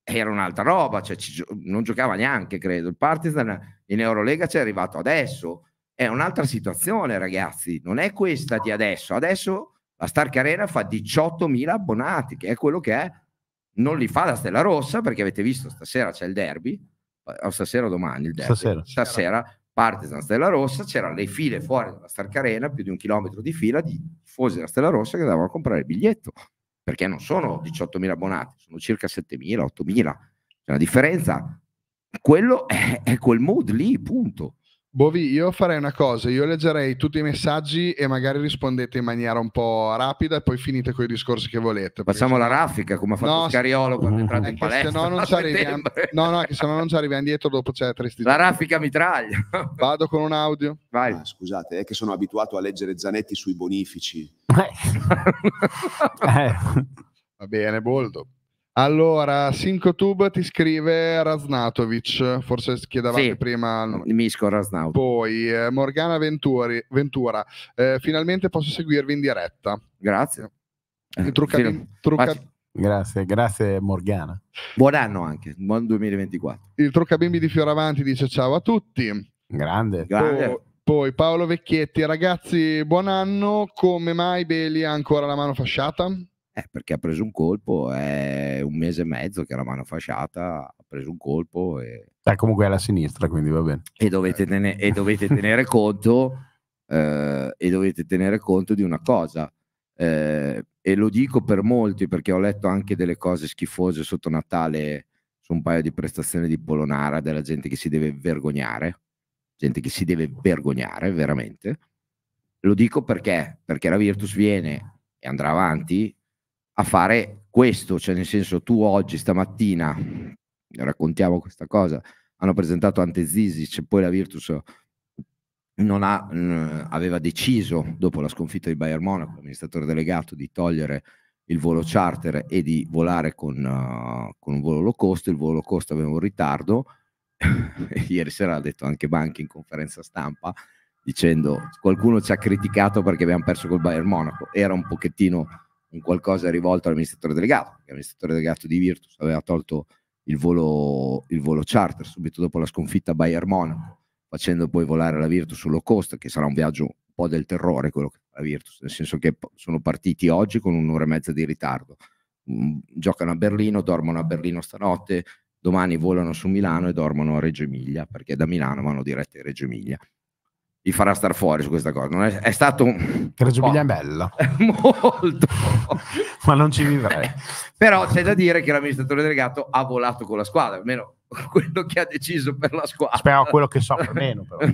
era un'altra roba, cioè ci, non giocava neanche, credo. Il Partizan in Eurolega ci è arrivato adesso. È un'altra situazione, ragazzi. Non è questa di adesso. Adesso la Stark Arena fa 18.000 abbonati, che è quello che è. Non li fa la Stella Rossa, perché avete visto stasera c'è il derby, o stasera o domani il derby. Stasera. stasera la Stella Rossa, c'erano le file fuori dalla Stark Arena, più di un chilometro di fila di tifosi della Stella Rossa che andavano a comprare il biglietto, perché non sono 18.000 abbonati, sono circa 7.000, 8.000. C'è una differenza. Quello è, è quel mood lì, punto. Bovi, io farei una cosa, io leggerei tutti i messaggi e magari rispondete in maniera un po' rapida e poi finite con i discorsi che volete. Facciamo la raffica come ha fatto no, Scariolo quando è entrato in palestra. Se no, non no, no, che se no non ci arriviamo dietro dopo c'è la tristezza. La raffica mitraglia. Vado con un audio. Vai. Ah, scusate, è che sono abituato a leggere Zanetti sui bonifici. Va bene, Boldo. Allora, Sincotube ti scrive Raznatovic, forse chiedevate sì, prima. Misco Raznatovic. Poi eh, Morgana Venturi, Ventura, eh, finalmente posso seguirvi in diretta. Grazie. Truccati, eh, sì, trucca... Grazie, grazie Morgana. Buon anno anche, buon 2024. Il truccabimbi di Fioravanti dice ciao a tutti. Grande. Grande. Oh, poi Paolo Vecchietti, ragazzi, buon anno. Come mai Beli ha ancora la mano fasciata? Eh, perché ha preso un colpo, è un mese e mezzo che è la mano fasciata, ha preso un colpo. E... Eh, comunque è alla sinistra, quindi va bene. E dovete, certo. tenere, e dovete tenere conto, eh, e dovete tenere conto di una cosa, eh, e lo dico per molti perché ho letto anche delle cose schifose sotto Natale su un paio di prestazioni di Polonara della gente che si deve vergognare, gente che si deve vergognare veramente. Lo dico perché? Perché la Virtus viene e andrà avanti a fare questo, cioè nel senso tu oggi stamattina raccontiamo questa cosa, hanno presentato ante Zizic, poi la Virtus non ha, mh, aveva deciso dopo la sconfitta di Bayern Monaco, l'amministratore delegato, di togliere il volo charter e di volare con, uh, con un volo low cost, il volo low cost aveva un ritardo, ieri sera ha detto anche Banchi in conferenza stampa, dicendo qualcuno ci ha criticato perché abbiamo perso col Bayern Monaco, era un pochettino un qualcosa rivolto all'amministratore delegato, perché l'amministratore delegato di Virtus aveva tolto il volo, il volo charter subito dopo la sconfitta a Bayern Monaco, facendo poi volare la Virtus low cost, che sarà un viaggio un po' del terrore quello che fa la Virtus, nel senso che sono partiti oggi con un'ora e mezza di ritardo, mm, giocano a Berlino, dormono a Berlino stanotte, domani volano su Milano e dormono a Reggio Emilia, perché da Milano vanno diretti a Reggio Emilia gli farà star fuori su questa cosa. Non è, è stato Gragiobilia oh, bella. Molto. Ma non ci vivrei. Però c'è da dire che l'amministratore delegato ha volato con la squadra, almeno quello che ha deciso per la squadra. Spero quello che so per meno, però.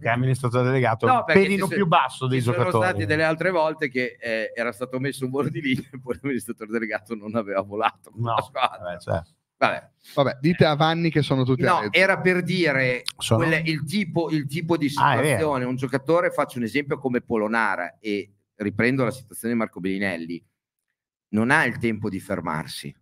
che amministratore delegato no, è un pelino più basso dei giocatori. Ci sono state delle altre volte che eh, era stato messo un volo di linea e poi l'amministratore delegato non aveva volato. No, la squadra. Beh, certo. Vabbè. Vabbè, dite a Vanni che sono tutti No, era per dire sono... quelle, il, tipo, il, tipo, di ah, situazione. Ah, un giocatore, faccio un esempio come Polonara e riprendo la situazione di Marco Bellinelli, non ha il tempo di fermarsi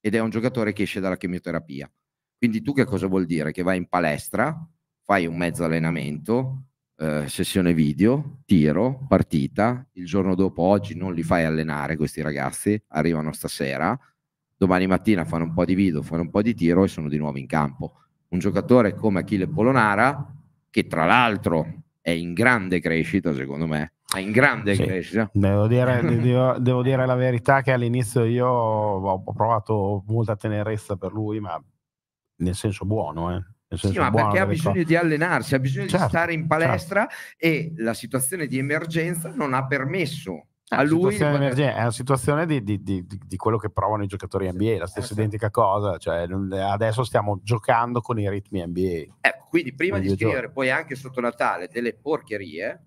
ed è un giocatore che esce dalla chemioterapia. Quindi tu che cosa vuol dire? Che vai in palestra, fai un mezzo allenamento, eh, sessione video, tiro, partita, il giorno dopo oggi non li fai allenare questi ragazzi, arrivano stasera, domani mattina fanno un po' di video, fanno un po' di tiro e sono di nuovo in campo. Un giocatore come Achille Polonara, che tra l'altro è in grande crescita, secondo me, è in grande sì. crescita. Devo dire, devo, devo dire, la verità che all'inizio io ho provato molta tenerezza per lui, ma nel senso buono, eh. Sì, ma perché ha bisogno di allenarsi, ha bisogno certo, di stare in certo. palestra certo. e la situazione di emergenza non ha permesso a ah, lui è una situazione di, di, di, di, quello che provano i giocatori NBA, sì, la stessa certo. identica cosa, cioè, adesso stiamo giocando con i ritmi NBA. Ecco, eh, quindi prima di scrivere gioco. poi anche sotto Natale delle porcherie,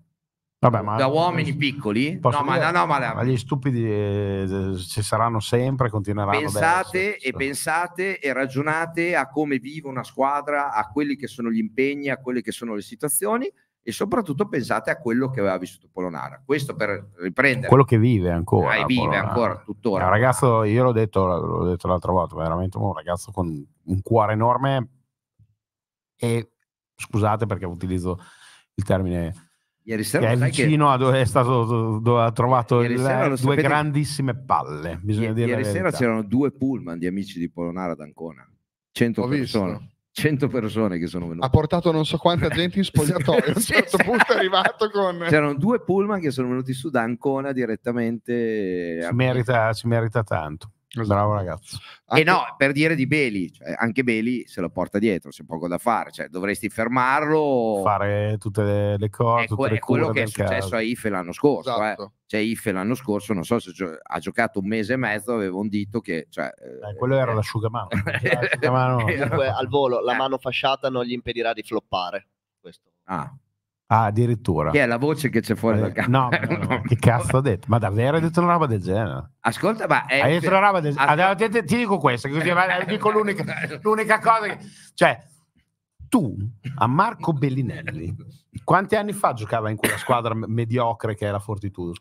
Vabbè, ma, da uomini piccoli, no, dire, ma, no, ma, la, ma, gli stupidi eh, ci saranno sempre, continueranno. Pensate adesso, e cioè. pensate e ragionate a come vive una squadra, a quelli che sono gli impegni, a quelle che sono le situazioni e soprattutto pensate a quello che aveva vissuto Polonara. Questo per riprendere. Quello che vive ancora. Ah, vive Polonara. ancora, tuttora. È eh, un ragazzo, io l'ho detto, l'ho detto l'altra volta, veramente un ragazzo con un cuore enorme e scusate perché utilizzo il termine ieri sera, è vicino a dove, è stato, dove ha trovato il, due sapete, grandissime palle. Bisogna ieri, dire ieri sera c'erano due pullman di amici di Polonara ad Ancona, 100 Ho persone. Visto. 100 persone che sono venute. Ha portato non so quanta gente in spogliatoio. A un certo punto è arrivato con. C'erano due pullman che sono venuti su da Ancona direttamente. Ci, a... merita, ci merita tanto. Esatto. Bravo ragazzo. Anche... E no, per dire di Beli, cioè, anche Beli se lo porta dietro, c'è poco da fare, cioè, dovresti fermarlo. Fare tutte le, le cose. È, que- è quello che è successo caso. a Ife l'anno scorso. Eh. Esatto. Eh. Cioè, Ife l'anno scorso, non so se gio- ha giocato un mese e mezzo, aveva un dito che... Cioè, eh, eh quello era eh. l'asciugamano. l'asciugamano. Comunque, al volo, la mano fasciata non gli impedirà di floppare. Questo. Ah. Ah, addirittura. Che è la voce che c'è fuori eh, dal campo. No, no, no. che cazzo ha detto? Ma davvero hai detto una roba del genere? Ascolta, ma... È, hai detto una roba del genere? Allora, ti, ti, dico questo, così, eh, dico l'unica, l'unica cosa che... Cioè, tu a Marco Bellinelli, quanti anni fa giocava in quella squadra mediocre che è la Fortitudo?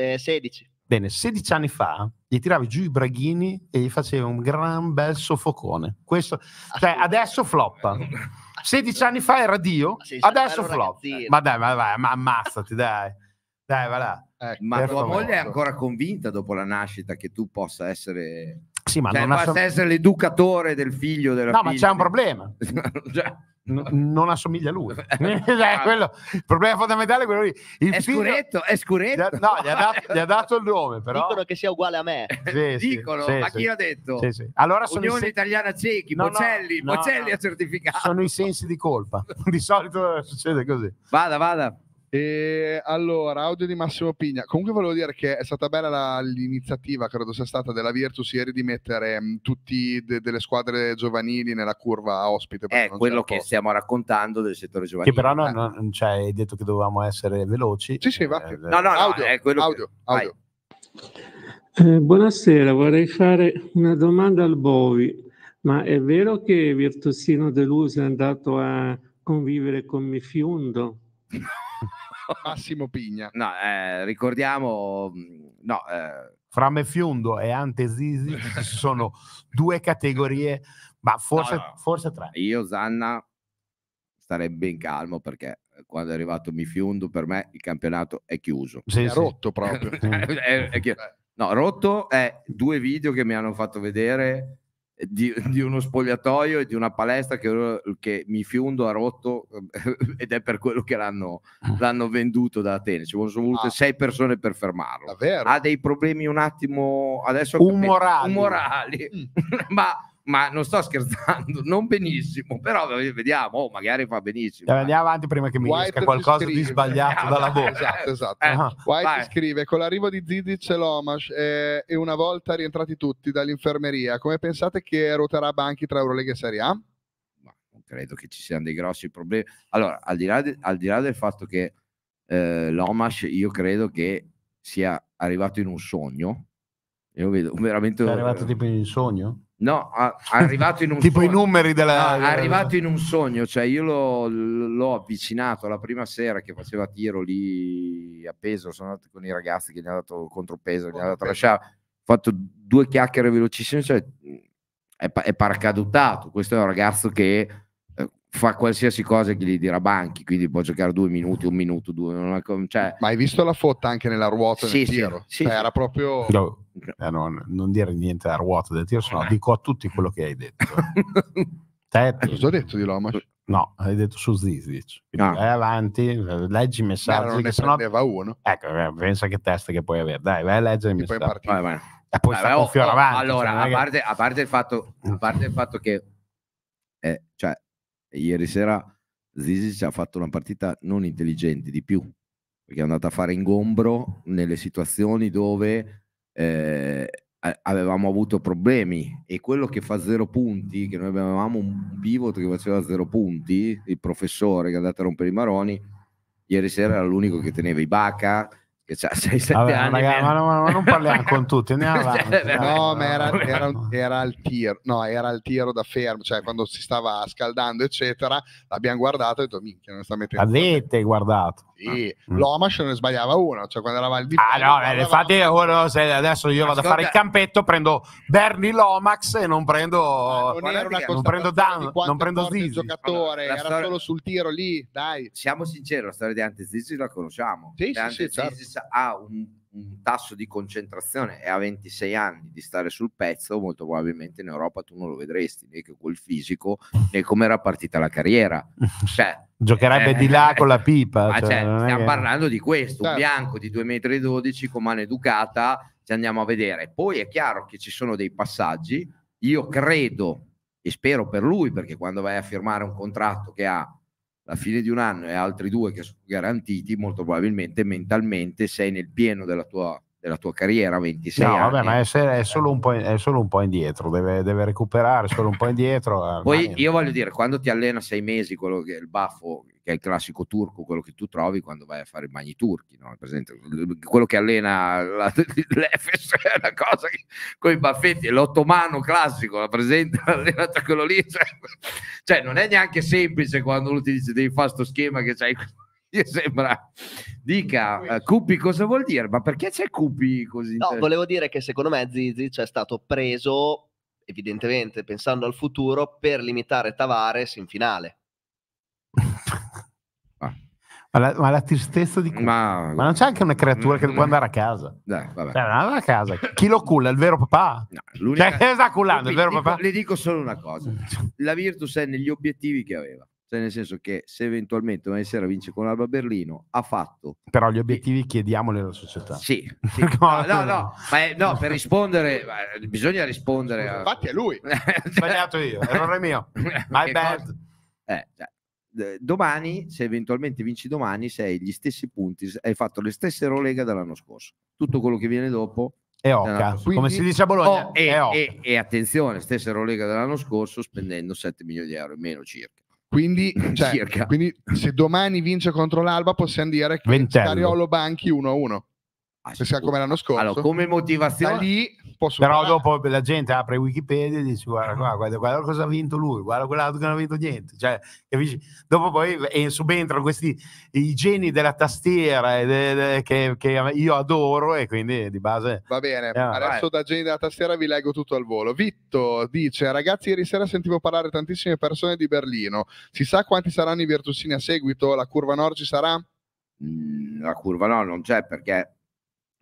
Eh, 16. Eh, Bene, 16 anni fa gli tiravi giù i braghini e gli faceva un gran bel soffocone. Questo, cioè, adesso floppa. 16 anni fa era Dio, adesso flop. Ma dai, ma vai, ma ammazzati, dai. Dai, va là. Ecco, ma tua moglie è ancora convinta dopo la nascita che tu possa essere... Sì, ma cioè, non possa essere l'educatore del figlio della No, figlia. ma c'è un problema. cioè... non assomiglia a lui. Cioè, ah. quello, il problema fondamentale è quello lì. Il è figlio, scuretto, è scuretto. No, gli ha, dato, gli ha, dato, il nome, però. Dicono che sia uguale a me. Sì, Dicono, sì, ma sì. chi ha detto? Sì, Allora sono Unione sen- Italiana Ciechi, no, Bocelli, no, Bocelli ha certificato. Sono i sensi di colpa. di solito succede così. Vada, vada. E allora, audio di Massimo Pigna. Comunque volevo dire che è stata bella la, l'iniziativa, credo sia stata, della Virtus ieri di mettere tutte mm, tutti de, delle squadre giovanili nella curva ospite. È quello che posto. stiamo raccontando del settore giovanile. Che però non, eh. non cioè, hai detto che dovevamo essere veloci. Sì, sì, va. Eh, eh no, no, audio, no, è quello audio, che... audio. Eh, buonasera, vorrei fare una domanda al Bovi. Ma è vero che Virtusino Deluso è andato a convivere con Mifiundo? Massimo Pigna. No, eh, ricordiamo, mm, no, eh, Framefiundo e Antesisi sono due categorie, ma forse, no, no. forse tre. Io, Zanna, starei ben calmo perché eh, quando è arrivato Mifiundo per me il campionato è chiuso. Sì, è sì. rotto proprio. Eh, è, è, è No, rotto è due video che mi hanno fatto vedere di, di, uno spogliatoio e di una palestra che, che mi fiundo ha rotto ed è per quello che l'hanno, ah. l'hanno venduto da Atene. Ci sono volute ah. sei persone per fermarlo. Davvero? Ha dei problemi un attimo adesso umorali, umorali. Mm. ma ma non sto scherzando, non benissimo, però vediamo, oh, magari fa benissimo. Dai, eh. andiamo avanti prima che mi dica qualcosa scrive, di sbagliato eh, dalla bocca. Esatto, esatto. esatto. Eh, eh, White vai. scrive, con l'arrivo di Zidic e Lomash eh, e una volta rientrati tutti dall'infermeria, come pensate che ruoterà banchi tra Eurolega e Serie A? Ma non credo che ci siano dei grossi problemi. Allora, al di là, de, al di là del fatto che eh, Lomash, io credo che sia arrivato in un sogno, io vedo veramente... È arrivato tipo in un sogno? No, arrivato in un tipo sogno, i numeri della. No, arrivato in un sogno, cioè io l'ho, l'ho, avvicinato la prima sera che faceva tiro lì a peso. Sono andato con i ragazzi che gli ha dato il contropeso, gli hanno dato la Ho fatto due chiacchiere velocissime. Cioè, mm, è, è paracadutato. Questo è un ragazzo che eh, fa qualsiasi cosa che gli dirà Banchi, quindi può giocare due minuti, un minuto, due. Cioè... Ma hai visto la fotta anche nella ruota sì, nel sì, tiro? Sì, cioè, era proprio. No eh, non, non, dire niente a ruota del tiro, sennò eh. dico a tutti quello che hai detto. Te, eh, cosa ho detto di Lomas? No, hai detto su Zizic. no. Ah. Vai avanti, leggi i messaggi. No, non ne che sennò... uno. Ecco, eh, pensa che testa che puoi avere. Dai, vai a leggere i messaggi. Poi vai, vai. E poi vai, oh, oh, avanti. Allora, cioè, a, parte, che... a, parte il fatto, a parte il fatto che eh, cioè, ieri sera Zizic ha fatto una partita non intelligente di più, perché è andata a fare ingombro nelle situazioni dove eh, avevamo avuto problemi e quello che fa zero punti, che noi avevamo un pivot che faceva zero punti, il professore che è andato a rompere i maroni, ieri sera era l'unico che teneva i baca. che anni. Ragazzi, ma, non, ma, non parliamo con tutti, andiamo cioè, avanti. no, ma era, era, era, il tiro, no, era il tiro da fermo, cioè quando si stava scaldando, eccetera, l'abbiamo guardato e ho detto, minchia, non sta mettendo... Avete guardato. Ah, sì, mm. l'Omash ne sbagliava uno, cioè quando era al di Ah no, beh, infatti uno, se adesso io vado a fare il campetto prendo Bernie Lomax e non prendo ah, non, prendo Dan, non prendo Zizi. giocatore era storia... solo sul tiro lì, dai. Siamo sinceri, la storia di Ante Zizi la conosciamo. Sì, sì, cioè, Ante sì, certo. Zizi certo. ha un un tasso di concentrazione e a 26 anni di stare sul pezzo, molto probabilmente in Europa tu non lo vedresti né che quel fisico né come era partita la carriera. Cioè, giocherebbe eh, di là con la eh, pipa. Cioè, cioè, stiamo che... parlando di questo, certo. un bianco di 2,12 metri con mano educata, ci andiamo a vedere. Poi è chiaro che ci sono dei passaggi, io credo e spero per lui, perché quando vai a firmare un contratto che ha la fine di un anno e altri due che sono garantiti, molto probabilmente mentalmente sei nel pieno della tua della tua carriera, 26 no, anni. Vabbè, ma è, è, solo un po', in, è solo un po' indietro, deve, deve recuperare solo un po' indietro. Eh, Poi io voglio dire, quando ti allena sei mesi, quello che è il baffo, che è il classico turco, quello che tu trovi quando vai a fare i magni turchi, no? quello che allena la, l'Efes è una cosa che, con i baffetti, l'ottomano classico, la presente, allenata quello lì, cioè, cioè, non è neanche semplice quando lui ti dice devi fare sto schema che c'hai sembra dica eh, Cupi cosa vuol dire, ma perché c'è Cupi così? No, volevo dire che secondo me Zizi c'è stato preso evidentemente pensando al futuro per limitare Tavares in finale. Ah. Ma la, ma la, tristezza di Ma... ma, non c'è anche una creatura no, che mm, può mm. andare a casa. Dai, vabbè. Cioè, andare a casa. Chi lo culla? Il vero papà? No, l'unica... Cioè, sta cullando? Il vero dico, Le dico solo una cosa. La Virtus è negli obiettivi che aveva. Cioè, nel senso che se eventualmente domani sera vince con l'Alba Berlino, ha fatto. Però gli obiettivi e... chiediamoli alla società. Sì, sì. no, no, no. Ma è, no, per rispondere, bisogna rispondere. Scusa, a... Infatti è lui. Ho sbagliato io, errore mio. My bad. Eh, cioè, domani, se eventualmente vinci domani, sei gli stessi punti, hai fatto le stesse rolega dell'anno scorso. Tutto quello che viene dopo è oca, Quindi, come si dice a Bologna. Oh, e, e, e, attenzione, stessa rolega dell'anno scorso spendendo 7 milioni di euro in meno circa. Quindi, cioè, quindi, se domani vince contro l'Alba possiamo dire che Ventello. Banchi 1-1. Ah, se come l'anno scorso. Allora, come motivazione... Da lì posso Però parlare. dopo la gente apre Wikipedia e dice guarda, guarda, guarda, guarda cosa ha vinto lui, guarda quell'altro che non ha vinto niente. Cioè, capisci? Dopo poi eh, subentrano questi i geni della tastiera eh, de, che, che, io adoro e quindi di base... Va bene, eh, adesso vai. da geni della tastiera vi leggo tutto al volo. Vitto dice ragazzi ieri sera sentivo parlare tantissime persone di Berlino. Si sa quanti saranno i virtusini a seguito? La curva nord ci sarà? Mm, la curva no, non c'è perché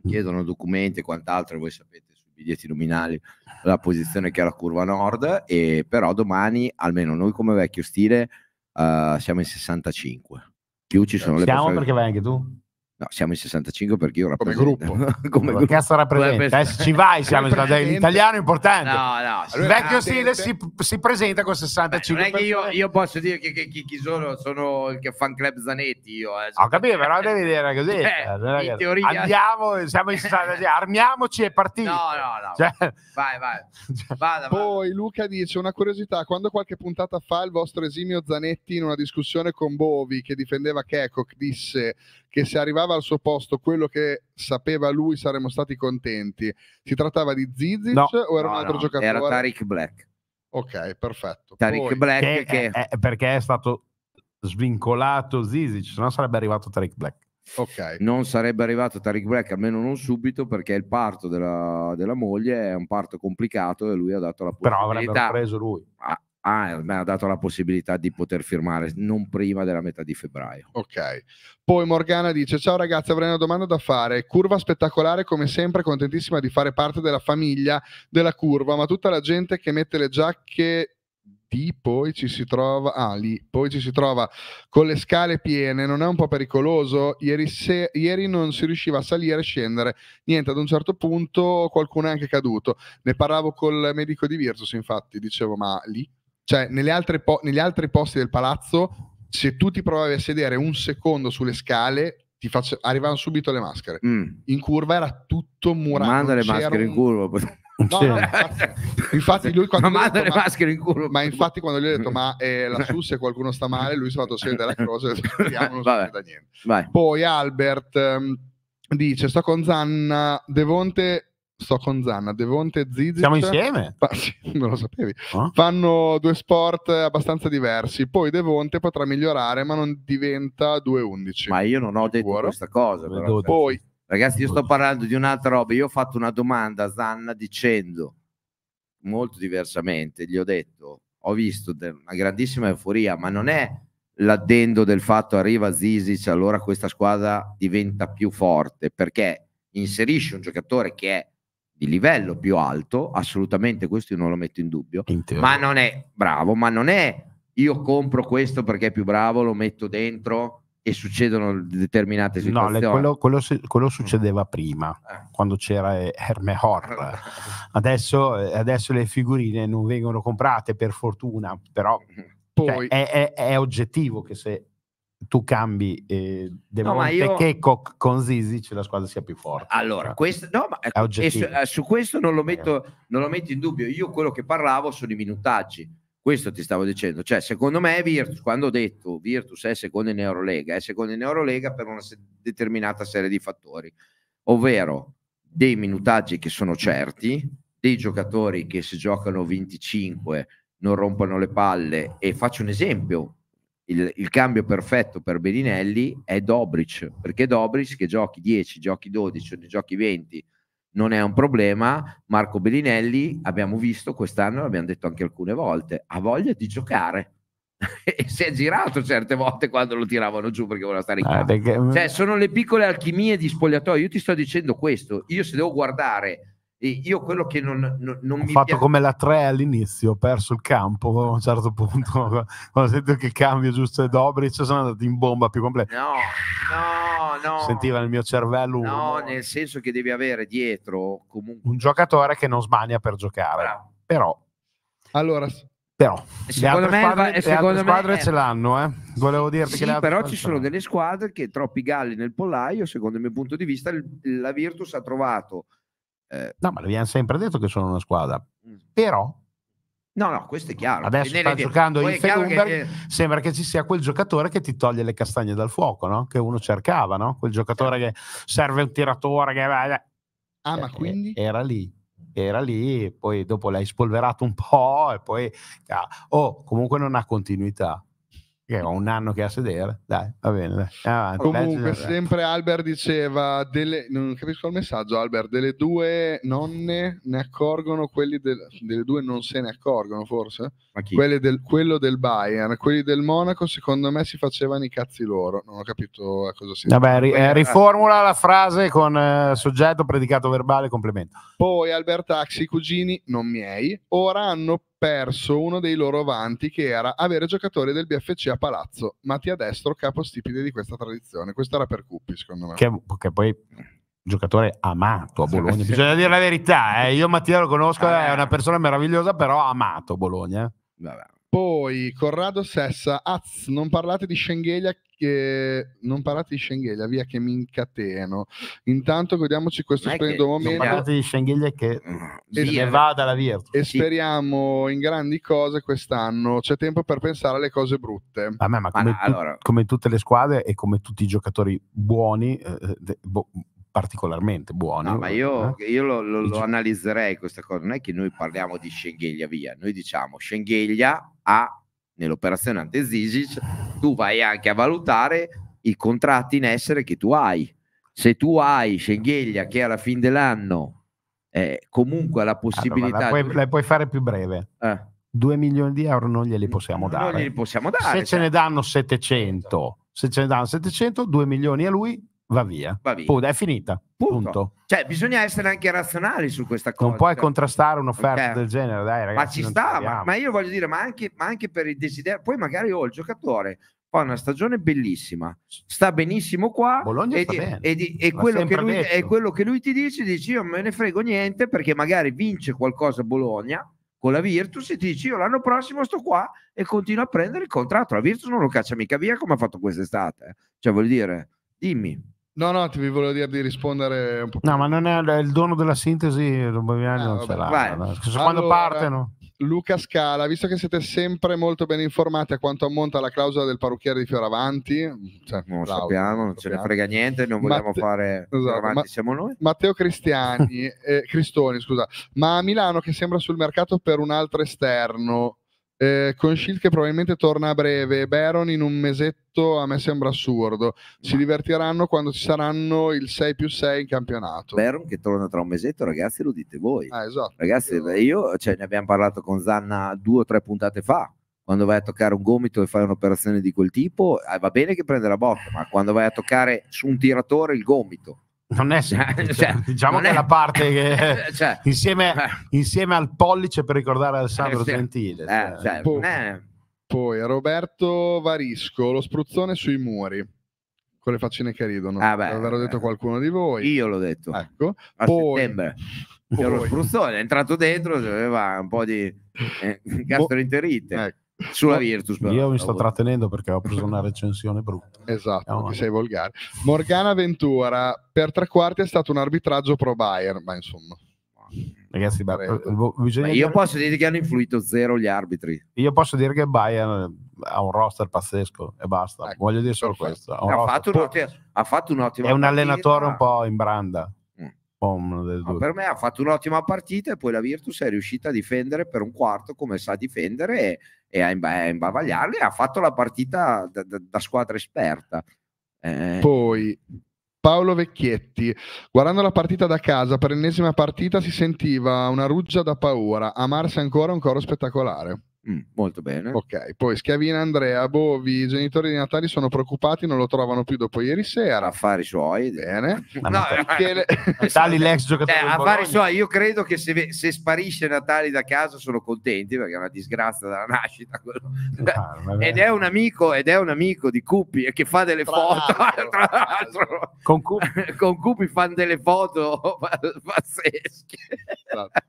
Mm. chiedono documenti e quant'altro, voi sapete sui biglietti nominali la posizione che è la curva nord, e però domani, almeno noi come vecchio stile, uh, siamo in 65. Più ci sono siamo le persone... perché vai anche tu? No, siamo in 65 perché io rappresento. Come gruppo. come gruppo. Cazzo rappresenta? Eh, ci vai, siamo in l'italiano è importante. No, no. Il vecchio stile si, si, presenta con 65. Beh, non è che io, io, posso dire che, che, chi sono, sono il fan club Zanetti io. Eh. Ho capito, però devi dire così. Eh, cioè, in teoria. Andiamo, siamo in 65, armiamoci e partiamo. No, no, no. Cioè... Vai, vai. Cioè, vada, Poi vada. Luca dice una curiosità, quando qualche puntata fa il vostro esimio Zanetti in una discussione con Bovi che difendeva Kekok, disse che se arrivava al suo posto quello che sapeva lui saremmo stati contenti. Si trattava di Zizic no, o era no, un altro no, giocatore? Era Tariq Black. Ok, perfetto. Tariq Poi, Black che, che... È, è perché è stato svincolato Zizic, se no sarebbe arrivato Tariq Black. Okay. Non sarebbe arrivato Tariq Black, almeno non subito, perché il parto della, della moglie è un parto complicato e lui ha dato la possibilità. Però avrebbero preso lui. A, ah, ah, eh, mi ha dato la possibilità di poter firmare non prima della metà di febbraio. Ok. Poi Morgana dice: Ciao ragazzi, avrei una domanda da fare. Curva spettacolare, come sempre, contentissima di fare parte della famiglia della curva, ma tutta la gente che mette le giacche di poi ci si trova ah, lì, poi ci si trova con le scale piene, non è un po' pericoloso? Ieri, se, ieri non si riusciva a salire e scendere, niente, ad un certo punto qualcuno è anche caduto. Ne parlavo col medico di Virtus, infatti, dicevo, ma lì cioè, po- negli altri posti del palazzo, se tu ti provavi a sedere un secondo sulle scale, ti face- arrivavano subito le maschere. Mm. In curva era tutto murato. Manda le maschere un... in curva. No, no, infatti, lui quando ma infatti quando gli ho detto ma eh, su se qualcuno sta male lui si è fatto sedere la cosa e non Vabbè, da niente poi Albert um, dice sto con Zanna Devonte sto con Zanna, Devonte e Zizic siamo insieme? Fa, sì, non lo sapevi oh. fanno due sport abbastanza diversi poi Devonte potrà migliorare ma non diventa 2-11 ma io non ho detto Buono. questa cosa però, poi, ragazzi io sto parlando di un'altra roba io ho fatto una domanda a Zanna dicendo molto diversamente gli ho detto ho visto una grandissima euforia ma non è l'addendo del fatto arriva Zizic allora questa squadra diventa più forte perché inserisce un giocatore che è di livello più alto, assolutamente questo io non lo metto in dubbio, Intero. ma non è bravo, ma non è io compro questo perché è più bravo, lo metto dentro e succedono determinate situazioni. No, quello, quello, quello mm. succedeva prima, eh. quando c'era eh, Herme Horror. Adesso, eh, adesso, le figurine non vengono comprate per fortuna, però mm-hmm. cioè, Poi, cioè, è, è, è oggettivo che se tu cambi eh, De Monte no, io... con Zizic la squadra sia più forte. Allora, cioè, questo, no, ma, su, eh, su, questo non lo, metto, non lo, metto, in dubbio. Io quello che parlavo sono i minutaggi. Questo ti stavo dicendo. Cioè, secondo me Virtus, quando ho detto Virtus è secondo in Eurolega, è secondo in Eurolega per una se- determinata serie di fattori, ovvero dei minutaggi che sono certi, dei giocatori che se giocano 25 non rompono le palle e faccio un esempio, il, il, cambio perfetto per Beninelli è Dobrich, perché Dobrich che giochi 10, giochi 12, giochi 20 non è un problema, Marco Beninelli abbiamo visto quest'anno, l'abbiamo detto anche alcune volte, ha voglia di giocare. e si è girato certe volte quando lo tiravano giù perché voleva stare in eh, casa. Ah, perché... cioè, sono le piccole alchimie di spogliatoio. Io ti sto dicendo questo. Io se devo guardare io quello che non, non, non ho mi fatto piace... come la 3 all'inizio, ho perso il campo a un certo punto. quando sento che cambio giusto e Dobric sono andato in bomba più completa. No, no, no. Sentiva nel mio cervello un... No, nel senso che devi avere dietro comunque un giocatore che non smania per giocare. Bravo. Però Allora però le altre me, squadre, le altre squadre me... ce l'hanno eh. volevo dirti sì, che le però ci sono delle squadre che troppi galli nel pollaio secondo il mio punto di vista la Virtus ha trovato eh, no, ma l'abbiamo sempre detto che sono una squadra, mm. però... No, no, questo è chiaro. Adesso sta giocando in Felumberg, che... sembra che ci sia quel giocatore che ti toglie le castagne dal fuoco, no? Che uno cercava, no? Quel giocatore certo. che serve un tiratore, che... Ah, eh, ma eh, quindi? Era lì era lì, poi dopo l'hai spolverato un po' e poi, ah, oh, comunque non ha continuità che ho un anno che a sedere, dai, va bene. Dai. Avanti, Comunque, leggi, sempre Albert diceva, delle, non capisco il messaggio, Albert, delle due nonne ne accorgono quelli del, delle due non se ne accorgono forse? del, quello del Bayern, quelli del Monaco, secondo me si facevano i cazzi loro. Non ho capito a cosa si Vabbè, ri- eh, riformula la frase con eh, soggetto, predicato verbale, complemento. Poi Albert i cugini, non miei, ora hanno perso uno dei loro avanti che era avere giocatori del BFC a Palazzo, Mattia Destro, capostipite di questa tradizione. Questo era per Cuppi, secondo me. Che, che poi giocatore amato a Bologna. Bisogna dire la verità, eh. io Mattia lo conosco, ah, è eh. una persona meravigliosa, però amato a Bologna. Eh. Vabbè. Poi Corrado Sessa, Az, non parlate di Schengelia che... non parlate di Schengelia, via che mi incateno. Intanto godiamoci questo splendido momento. Non parlate di Schengelia che se ne vada la Virtus. E speriamo in grandi cose quest'anno. C'è tempo per pensare alle cose brutte. A me, ma come, ma tu, allora... come tutte le squadre e come tutti i giocatori buoni, eh, eh de, bo, particolarmente buoni. No, ma io, eh? io lo, lo, lo, analizzerei questa cosa, non è che noi parliamo di Schengelia via, noi diciamo Schengelia ha nell'operazione ante Zizic, tu vai anche a valutare i contratti in essere che tu hai. Se tu hai Schengelia che alla fine dell'anno eh, comunque ha la possibilità... Allora, la, puoi, di... la puoi fare più breve. Eh. 2 milioni di euro non glieli possiamo dare. Non glieli possiamo dare. Se cioè. ce ne cioè. danno 700, se ce ne danno 700, 2 milioni a lui, va via. Va via. Punto, è finita. Punto. Punto. Cioè, bisogna essere anche razionali su questa cosa. Non puoi contrastare un'offerta okay. del genere, dai ragazzi. Ma ci sta, ma, ma, io voglio dire, ma anche, ma anche per il desiderio, poi magari ho oh, il giocatore fa una stagione bellissima, sta benissimo qua Bologna e, bene, e, e, quello lui, e, quello che lui, ti dice, dici io me ne frego niente perché magari vince qualcosa a Bologna con la Virtus e ti dici io l'anno prossimo sto qua e continuo a prendere il contratto, la Virtus non lo caccia mica via come ha fatto quest'estate, eh. cioè vuol dire dimmi. No, no, ti volevo dire di rispondere un po'. No, ma non è il dono della sintesi, lo ah, non ce l'ha. No? Allora, quando partono. Luca Scala, visto che siete sempre molto ben informati a quanto ammonta la clausola del parrucchiere di Fioravanti, cioè, non lo sappiamo, non ce ne frega niente, non vogliamo Matte- fare esatto, Fioravanti, ma- siamo noi. Matteo Cristiani, eh, Cristoni, scusa, ma a Milano che sembra sul mercato per un altro esterno, eh, con Shield che probabilmente torna a breve, Baron in un mesetto a me sembra assurdo, si divertiranno quando ci saranno il 6 più 6 in campionato. Baron che torna tra un mesetto, ragazzi, lo dite voi. Ah, esatto. Ragazzi, io cioè, ne abbiamo parlato con Zanna due o tre puntate fa quando vai a toccare un gomito e fai un'operazione di quel tipo, eh, va bene che prende la botta, ma quando vai a toccare su un tiratore il gomito, non è cioè, cioè, diciamo non che è la parte che eh, cioè, insieme, eh. insieme, al pollice per ricordare Alessandro eh, Gentile eh, cioè, cioè, poi, poi, Roberto Varisco lo spruzzone sui muri con le faccine che ridono ah, beh, l'avrò detto qualcuno di voi io l'ho detto ecco a poi, settembre poi. lo spruzzone è entrato dentro aveva un po' di eh, gastroenterite ecco sulla Virtus. Però, io mi sto trattenendo perché ho preso una recensione brutta. esatto, sei volgare. Morgana Ventura, per tre quarti è stato un arbitraggio pro Bayern, ma insomma. Ragazzi, ma, eh, ma io posso dire che hanno influito zero gli arbitri. Io posso dire che Bayern eh, ha un roster pazzesco e basta. Ecco, Voglio dire solo questo. Ha, ha, fatto un ottimo, ha, fatto un'ottima. È un allenatore partita. un po' in branda. No, per me ha fatto un'ottima partita e poi la Virtus è riuscita a difendere per un quarto come sa difendere e, e a imbavagliarli. Ha fatto la partita da, da, da squadra esperta. Eh. Poi Paolo Vecchietti, guardando la partita da casa, per l'ennesima partita si sentiva una ruggia da paura. Amarsi ancora un coro spettacolare. Mm, molto bene. Ok, poi Schiavina Andrea, Bovi, i genitori di Natali sono preoccupati, non lo trovano più dopo ieri sera. Affari suoi. Bene. no, Michele... Eh, Natali l'ex giocatore. Cioè, affari suoi, io credo che se, se, sparisce Natali da casa sono contenti perché è una disgrazia dalla nascita. Ah, ed è un amico, ed è un amico di Cupi eh, che fa delle tra foto. tra l'altro. Con, Cupi. con Cupi fanno delle foto pazzesche. Esatto.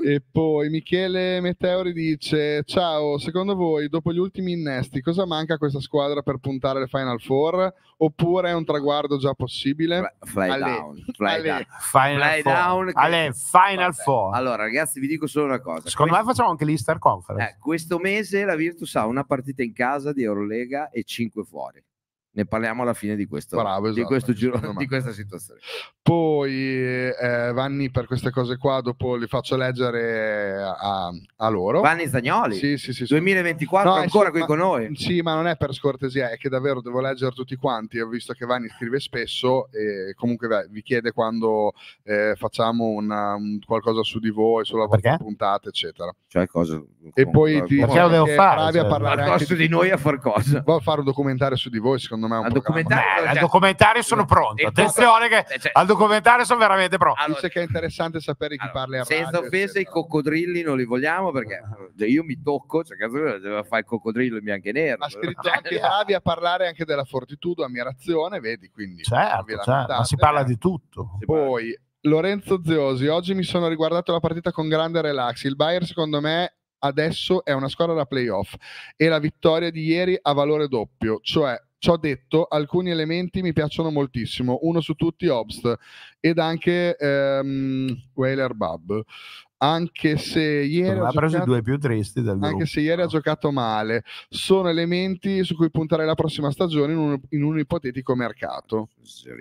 E poi Michele Meteori dice: Ciao, secondo voi dopo gli ultimi innesti cosa manca a questa squadra per puntare le Final Four? Oppure è un traguardo già possibile? Fly Ale. down, fly down. Final fly four. down. Ale, Final Four. Allora ragazzi vi dico solo una cosa. Secondo questo... me facciamo anche l'Easter Conference. Eh, questo mese la Virtus ha una partita in casa di Eurolega e 5 fuori ne parliamo alla fine di questo, Bravo, esatto, di questo giro, di questa situazione. Poi eh, Vanni per queste cose qua dopo li faccio leggere a, a loro. Vanni Zagnoli, sì, sì, sì, 2024 no, ancora insomma, qui con noi. Sì, ma non è per scortesia, è che davvero devo leggere tutti quanti, ho visto che Vanni scrive spesso e comunque vi chiede quando eh, facciamo una, un qualcosa su di voi, sulla vostra puntata, eccetera. Cioè cosa? E poi ti... Perché lo devo fare? Cioè, parlare su di noi a far cosa? Vuol fare un documentario su di voi, secondo me secondo me è un al documentario, Beh, cioè, documentario, sono pronto. Attenzione, che cioè, cioè, al documentario sono veramente pronto. Allora, Dice che è interessante sapere chi allora, parla. Senza offesa, i coccodrilli non li vogliamo perché cioè, io mi tocco. Cioè, cazzo, doveva fare il coccodrillo in bianco e nero. Ha scritto anche Avi a parlare anche della fortitudo, ammirazione, vedi? Quindi certo, certo, ma si parla eh. di tutto. Poi Lorenzo Ziosi, oggi mi sono riguardato la partita con grande relax. Il Bayern, secondo me, adesso è una squadra da playoff e la vittoria di ieri ha valore doppio, cioè Ciò detto, alcuni elementi mi piacciono moltissimo, uno su tutti Obst ed anche ehm, Whaler Bub. Anche se ieri, ha, giocato, anche se ieri ha giocato male, sono elementi su cui puntare la prossima stagione in un, in un ipotetico mercato.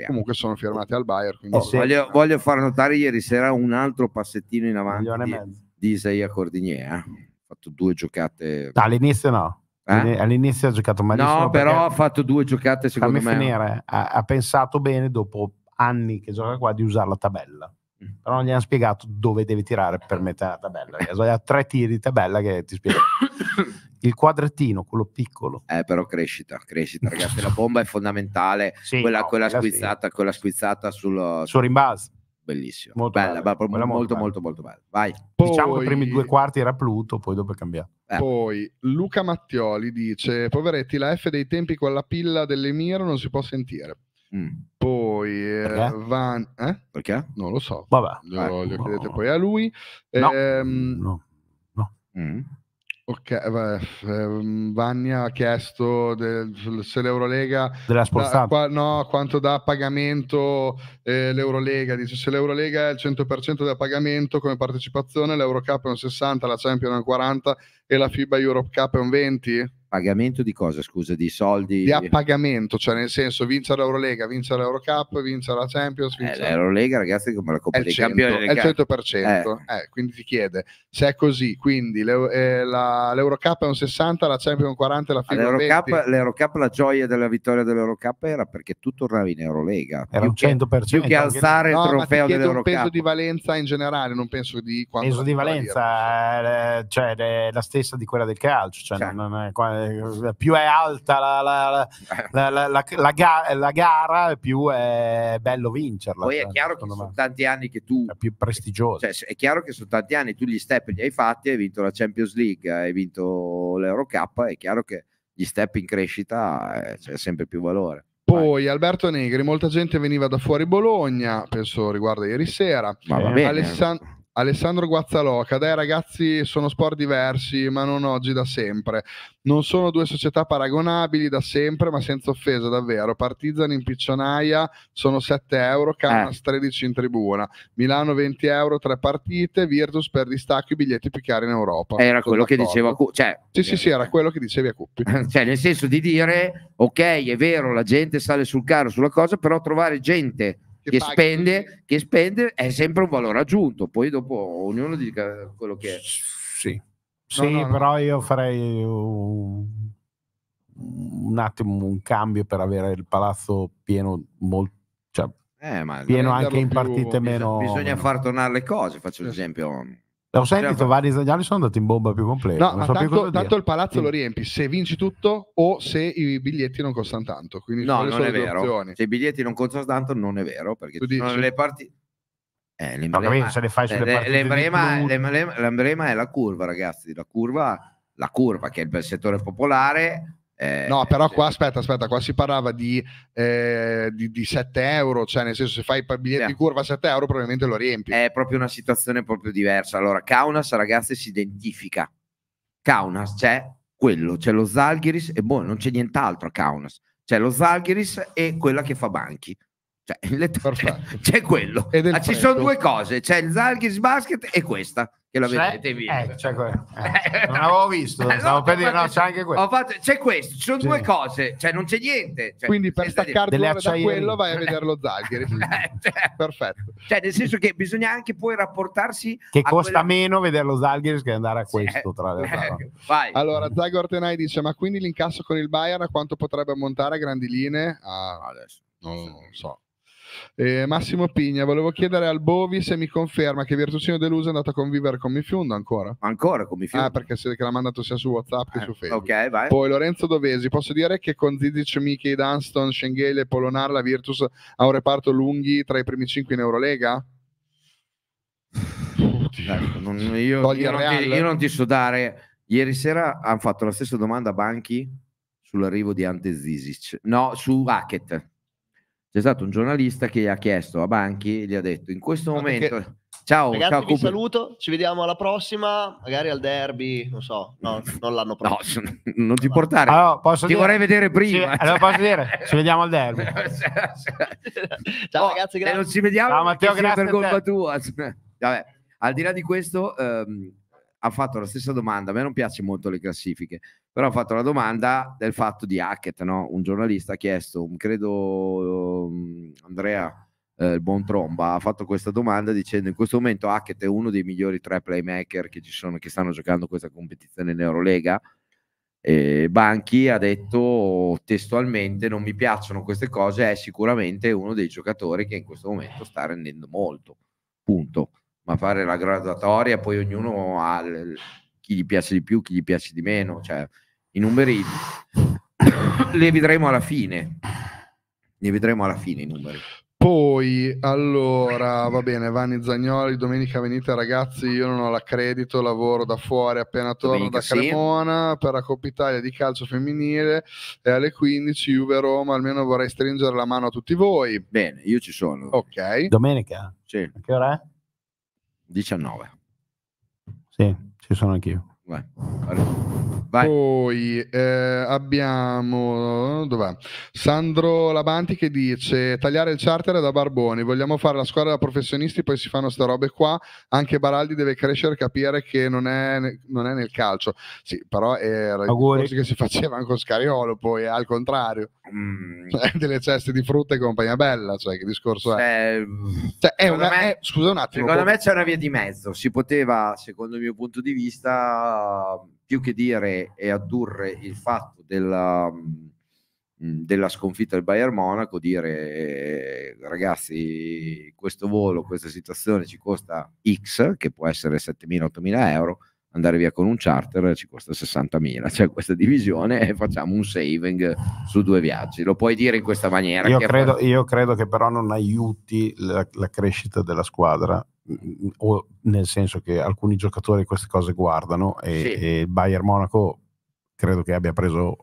Comunque sono firmati al Bayer. Oh, eh sì. voglio, voglio, far notare ieri sera un altro passettino in avanti di, di Isaiah Cordinier. Ha eh. fatto due giocate. Dall'inizio no eh? All'inizio ha giocato malissimo. No, però ha fatto due giocate secondo me. Finire, ha, ha, pensato bene dopo anni che gioca qua di usare la tabella. Mm. Però non gli hanno spiegato dove deve tirare per mettere la tabella. Ha tre tiri di tabella che ti spiego. Il quadrettino, quello piccolo. Eh, però crescita, crescita, ragazzi. La bomba è fondamentale. Sì, quella, no, quella squizzata, sì. quella squizzata sul, sul rimbalzo bellissimo. Molto bella, bella, bella molto, molto, molto, molto, bella. Vai. Poi... Diciamo che i primi due quarti era Pluto, poi dopo è cambiato. Eh. Poi Luca Mattioli dice: Poveretti, la F dei tempi con la pilla dell'Emiro non si può sentire. Mm. Poi eh, Van. Eh? Perché? Non lo so. Vabbè. Lo, ecco, eh. chiedete no. poi a lui. No. Ehm... no. no. Mm. Ok, va, eh, ehm, Vania ha chiesto del, se l'Eurolega della da, qua, no, quanto dà pagamento eh, l'Eurolega, dice se l'Eurolega è il 100% del pagamento come partecipazione, l'Eurocup è un 60, la Champion è un 40, e la FIBA Europe Cup è un 20? Pagamento di cosa, scusa, di soldi? Di appagamento, cioè nel senso vincere l'Eurolega, vincere l'Eurocup, vincere la Champions. Vincere... Eh, L'Eurolega, ragazzi, come la Coppa è dei 100, Campioni. È il 100%. Eh. Eh, quindi ti chiede, se è così, quindi l'Eu- eh, la, l'Eurocup è un 60, la Champions un 40, la FIBA L'Eurocup, 20. L'Eurocup, la gioia della vittoria dell'Eurocup era perché tu tornavi in Eurolega. Era un 100%. Più che alzare no, il trofeo dell'Eurocup. peso di valenza in generale, non penso di quanto... Peso di valenza, eh, cioè la stessa stessa di quella del calcio, cioè, certo. non, è, più è alta la, la, la, eh. gara, la, gara, più è bello vincerla. Poi è cioè, chiaro che me. sono tanti anni che tu... È più prestigiosa. Cioè, è chiaro che sono tanti anni, tu gli step li hai fatti, hai vinto la Champions League, hai vinto l'Eurocup, è chiaro che gli step in crescita eh, c'è sempre più valore. Poi Alberto Negri, molta gente veniva da fuori Bologna, penso riguarda ieri sera. Ma va bene. Eh. Alessand- Alessandro Guazzaloca, dai ragazzi, sono sport diversi, ma non oggi da sempre. Non sono due società paragonabili da sempre, ma senza offesa, davvero. Partizan in piccionaia sono 7 euro, Canas eh. 13 in tribuna, Milano 20 euro, tre partite, Virtus per distacco i biglietti più cari in Europa. Era sono quello d'accordo. che diceva Cuppi. Cioè, sì, sì, sì, era quello che dicevi a Cuppi. cioè, nel senso di dire, ok, è vero, la gente sale sul carro, sulla cosa, però trovare gente che, spende, che, spende, è sempre un valore aggiunto, poi dopo ognuno dica quello che è. Sì, sì no, no, però no. io farei un, un, attimo un cambio per avere il palazzo pieno, molto, cioè, eh, pieno anche in partite più, meno. Bisogna meno. far tornare le cose, faccio l'esempio. Sì ho sentito vari italiani sono andati in bomba più completa. No, so tanto, tanto il palazzo sì. lo riempi se vinci tutto o se i biglietti non costano tanto. Quindi no, non è vero. Opzioni. Se i biglietti non costano tanto, non è vero perché tu dici... le parti. Eh, l'emblema, se le fai sulle eh, l'emblema, è la curva, ragazzi. La curva, la curva che è il settore popolare eh, no, eh, però qua aspetta, aspetta, qua si parlava di, eh, di, di 7 euro, cioè nel senso se fai il biglietto yeah. di curva a 7 euro probabilmente lo riempi. È proprio una situazione proprio diversa. Allora, Kaunas ragazzi si identifica. Kaunas c'è quello, c'è lo Zalgiris e boh, non c'è nient'altro a Kaunas. C'è lo Zalgiris e quella che fa banchi. Cioè, Perfetto. c'è quello. Ah, ci sono due cose, c'è il Zalgis Basket e questa che l'avete vista. Eh, eh, non avevo visto, allora, stavo per dire no, c'è anche questo. Fatto, c'è questo, ci sono sì. due cose, cioè non c'è niente. Cioè, Quindi per staccarti da quello vai a vedere lo Zalgiri. Eh, cioè, Perfetto. Cioè, nel senso che bisogna anche poi rapportarsi Che costa quella... meno vedere lo Zalgiri che andare a questo, tra eh. le altre. allora, Zago Ortenai dice, ma quindi l'incasso con il Bayern a quanto potrebbe montare a grandi linee? Ah, adesso. Non, non so eh, Massimo Pigna, volevo chiedere al Bovi se mi conferma che Virtusino Deluso è andato a convivere con Mifiundo ancora. Ancora con Mifiundo? Ah, perché se l'ha mandato sia su WhatsApp che eh, su Facebook. Ok, vai. Poi Lorenzo Dovesi, posso dire che con Zizic, Michei, Dunston, Schengele e Polonar la Virtus ha un reparto lunghi tra i primi cinque in Eurolega? Ecco, non, io, io, non ti, io, non ti, so dare. Ieri sera hanno fatto la stessa domanda a Banchi sull'arrivo di Ante Zizic. No, su Hackett c'è stato un giornalista che gli ha chiesto a Banchi, gli ha detto in questo no, momento... Perché... Ciao, Ragazzi, ciao, vi Cupi. saluto, ci vediamo alla prossima, magari al derby, non so, no, non l'hanno prossimo. No, non ti portare, allora, ti dire, vorrei vedere prima. Ci, allora posso dire, ci vediamo al derby. ciao oh, ragazzi, grazie. non ci vediamo ciao, Matteo, grazie per colpa tua. Vabbè, al di là di questo... Um, ha fatto la stessa domanda, a me non piace molto le classifiche, però ha fatto la domanda del fatto di Hackett, no? un giornalista ha chiesto, mm, credo mm, Andrea, eh, buon Tromba, ha fatto questa domanda dicendo in questo momento Hackett è uno dei migliori tre playmaker che, ci sono, che stanno giocando questa competizione in Eurolega, E Banchi ha detto testualmente non mi piacciono queste cose, è sicuramente uno dei giocatori che in questo momento sta rendendo molto, punto ma fare la graduatoria, poi ognuno ha chi gli piace di più, chi gli piace di meno, cioè i numeri li vedremo alla fine, li vedremo alla fine i numeri. Poi, allora, va bene, Vanni Zagnoli, domenica venite ragazzi, io non ho l'accredito, lavoro da fuori appena torno domenica da Cremona sì. per la Coppa Italia di calcio femminile e alle 15 Juve Roma, almeno vorrei stringere la mano a tutti voi. Bene, io ci sono. Ok. Domenica? Sì. A che ora è? 19. Sì, ci sono anch'io. Vai. Vai. Poi eh, abbiamo dov'è? Sandro Labanti che dice tagliare il charter da Barboni, vogliamo fare la squadra da professionisti, poi si fanno sta robe qua, anche Baraldi deve crescere e capire che non è, non è, nel calcio. Sì, però era il che si faceva anche con Scariolo, poi eh, al contrario. Mm. delle ceste di frutta e compagnia bella, cioè che discorso è? Cioè, mm, cioè è, una, me, è scusa un attimo. Secondo poi... me c'è una via di mezzo, si poteva, secondo il mio punto di vista più che dire e addurre il fatto della, della sconfitta del Bayern Monaco, dire eh, ragazzi questo volo, questa situazione ci costa X, che può essere 7.000-8.000 euro, andare via con un charter ci costa 60.000, c'è cioè questa divisione e facciamo un saving su due viaggi. Lo puoi dire in questa maniera? Io, credo, io credo, che però non aiuti la, la crescita della squadra, mm, o nel senso che alcuni giocatori queste cose guardano e, sì. e Bayern Monaco credo che abbia preso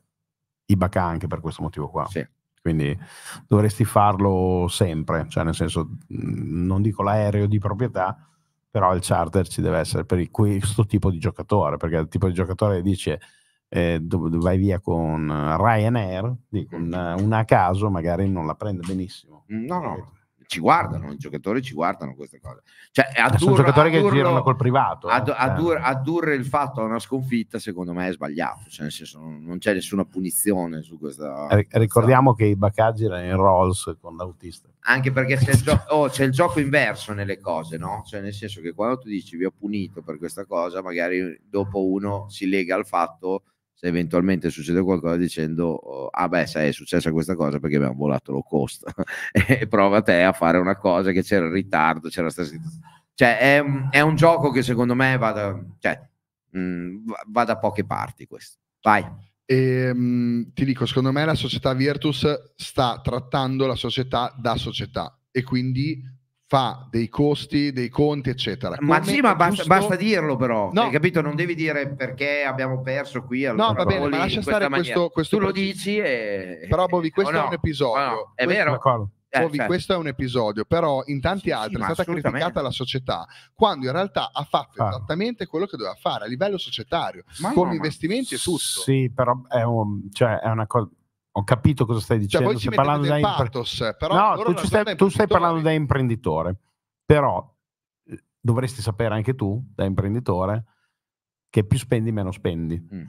i Ibaka anche per questo motivo qua. Sì quindi dovresti farlo sempre, cioè nel senso mm, non dico l'aereo di proprietà, però il charter ci deve essere per questo tipo di giocatore, perché il tipo di giocatore dice eh, vai via con Ryanair, dico, mm. una, una a caso magari non la prende benissimo. Mm, no, no, ci guardano, i giocatori ci guardano queste cose. Cioè, eh, addurro, sono giocatori addurro, che girano col privato. Ad, eh. addur, cioè. addurre il fatto a una sconfitta secondo me è sbagliato, cioè, nel senso non c'è nessuna punizione su questa... Ricordiamo questa... che i Baccaggi erano in Rolls con l'autista anche perché c'è il, gio- oh, c'è il, gioco inverso nelle cose, no? Cioè, nel senso che quando tu dici vi ho punito per questa cosa, magari dopo uno si lega al fatto se eventualmente succede qualcosa dicendo oh, ah beh sai è successa questa cosa perché abbiamo volato low cost e prova te a fare una cosa che c'era in ritardo c'era sta cioè è è un gioco che secondo me cioè, mm, va da, cioè, mh, va da poche parti questo vai e, ehm, mh, ti dico, secondo me la società Virtus sta trattando la società da società e quindi fa dei costi, dei conti, eccetera. Ma Come sì, ma basta, giusto... basta, dirlo però, no. hai capito? Non devi dire perché abbiamo perso qui. Allora, no, va bene, lascia stare questo, questo... Tu lo dici e... Però Bovi, questo oh, no. è un episodio. Oh, no. È questo... vero. Eh, certo. questo è un episodio, però in tanti sì, altri sì, è stata criticata la società quando in realtà ha fatto ah. esattamente quello che doveva fare a livello societario, ma come no, investimenti e tutto. Sì, però è, un, cioè, è una cosa ho capito cosa stai cioè, dicendo. Cioè, stai parlando da impre... però no, tu, stai, tu stai parlando da imprenditore, però eh, dovresti sapere anche tu, da imprenditore, che più spendi, meno spendi. Mm.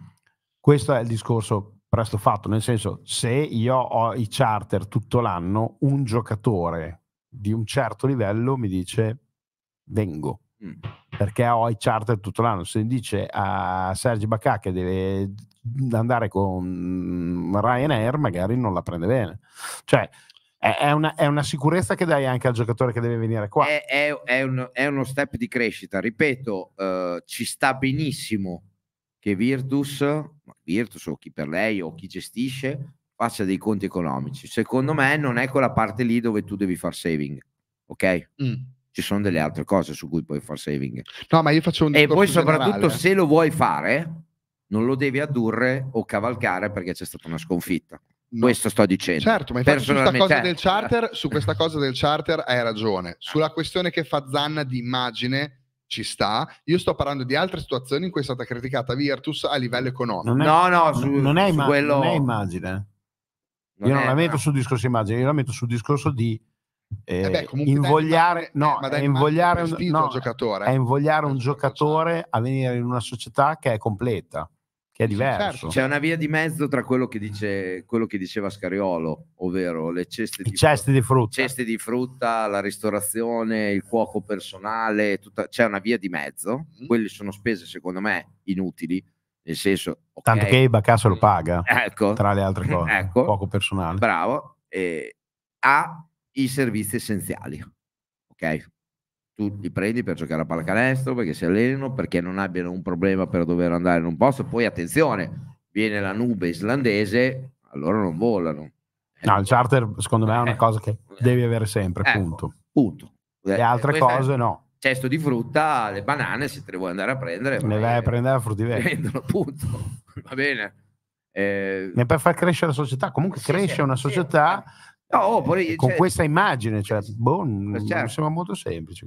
Questo è il discorso presto fatto, nel senso se io ho i charter tutto l'anno, un giocatore di un certo livello mi dice vengo. Mm. Perché ho i charter tutto l'anno. Se dice a Sergi Bacà che deve andare con Ryanair, magari non la prende bene. Cioè, è una, è una, sicurezza che dai anche al giocatore che deve venire qua. È, è, è un, uno step di crescita, ripeto, eh, ci sta benissimo che Virtus, Virtus o chi per lei o chi gestisce faccia dei conti economici. Secondo me non è quella parte lì dove tu devi fare saving, ok? Mm. Ci sono delle altre cose su cui puoi far saving. No, ma io faccio un E poi soprattutto generale. se lo vuoi fare, non lo devi addurre o cavalcare perché c'è stata una sconfitta. No. Questo sto dicendo. Certo, ma infatti su questa, cosa del charter, su questa cosa del charter hai ragione. Sulla questione che fa Zanna di immagine, ci sta. Io sto parlando di altre situazioni in cui è stata criticata Virtus a livello economico. Non è, no, no, su, non, è imma- quello... non è immagine. Non io è, non la metto no. sul discorso di immagine, io la metto sul discorso di eh eh, invogliare, un, no, invogliare un giocatore a venire in una società che è completa che è certo. diverso. C'è una via di mezzo tra quello che, dice, quello che diceva Scariolo, ovvero le ceste di, ceste, di ceste di, frutta. la ristorazione, il cuoco personale, tutta, c'è una via di mezzo. Mm. Quelle sono spese, secondo me, inutili. Nel senso, okay, tanto che Bacasso lo mm. paga, ecco, tra le altre cose, ecco, cuoco personale. Bravo, e ha i servizi essenziali. Ok, tu li prendi per giocare a pallacanestro, perché si allenano, perché non abbiano un problema per dover andare in un posto. Poi attenzione, viene la nube islandese, allora non volano. No, il charter secondo me è una eh. cosa che devi avere sempre, ecco, punto. punto. Le eh, altre cose è... no cesto di frutta, le banane, se te le vuoi andare a prendere. Ne vai a prendere a fruttivendolo. punto. Va bene. Eh, e per far crescere la società, comunque sì, cresce sì, una società sì, No, oh, poi, con cioè, questa immagine, cioè, boh, eh, certo. sembra molto semplice.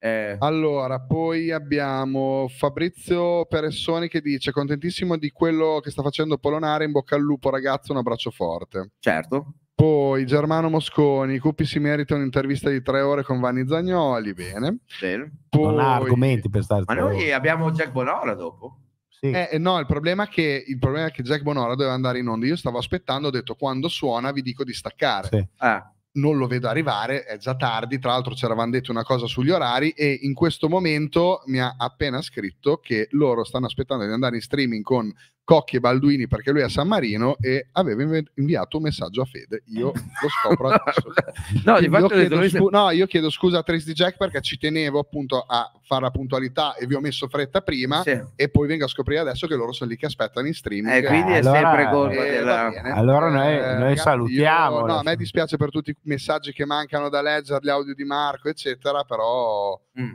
Eh. Allora, poi abbiamo Fabrizio Peressoni che dice contentissimo di quello che sta facendo Polonare, in bocca al lupo ragazzo, un abbraccio forte. Certo. Poi Germano Mosconi, Cupi si merita un'intervista di tre ore con Vanni Zagnoli, bene. Sì. Poi... Non ha argomenti per stare Ma noi abbiamo Jack Bonora dopo. Sì. Eh, no, il problema, è che, il problema è che Jack Bonora doveva andare in onda. Io stavo aspettando, ho detto quando suona vi dico di staccare. Sì. Ah. Non lo vedo arrivare, è già tardi. Tra l'altro, ci eravamo detto una cosa sugli orari. E in questo momento mi ha appena scritto che loro stanno aspettando di andare in streaming con Cocchi e Balduini perché lui è a San Marino e aveva inviato un messaggio a Fede. Io lo scopro adesso. no, io chiedo, scu- no, io chiedo scusa a Tristy Jack perché ci tenevo appunto a fare la puntualità e vi ho messo fretta prima sì. e poi vengo a scoprire adesso che loro sono lì che aspettano in streaming. Eh, quindi allora, è sempre eh, colpa eh, della... Bene, allora noi, eh, noi ragazzi, salutiamo. no, a me dispiace per tutti i messaggi che mancano da leggere, gli audio di Marco, eccetera, però... Mm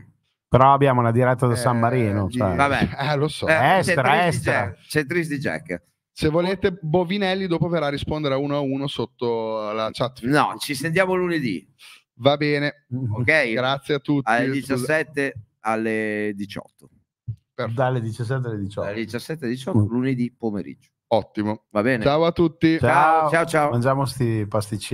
però abbiamo una diretta da eh, San Marino. Cioè. Vabbè, eh, lo so. Eh, estra, eh, estra. C'è Tris di Jack. Se volete, Bovinelli dopo verrà a rispondere a uno a uno sotto la chat. No, ci sentiamo lunedì. Va bene. Ok. Grazie a tutti. Alle 17 alle 18. Perfetto. Dalle 17 alle 18. alle 17 alle 18 lunedì pomeriggio. Ottimo. Va bene. Ciao a tutti. Ciao ciao. ciao. Mangiamo questi pasticcini.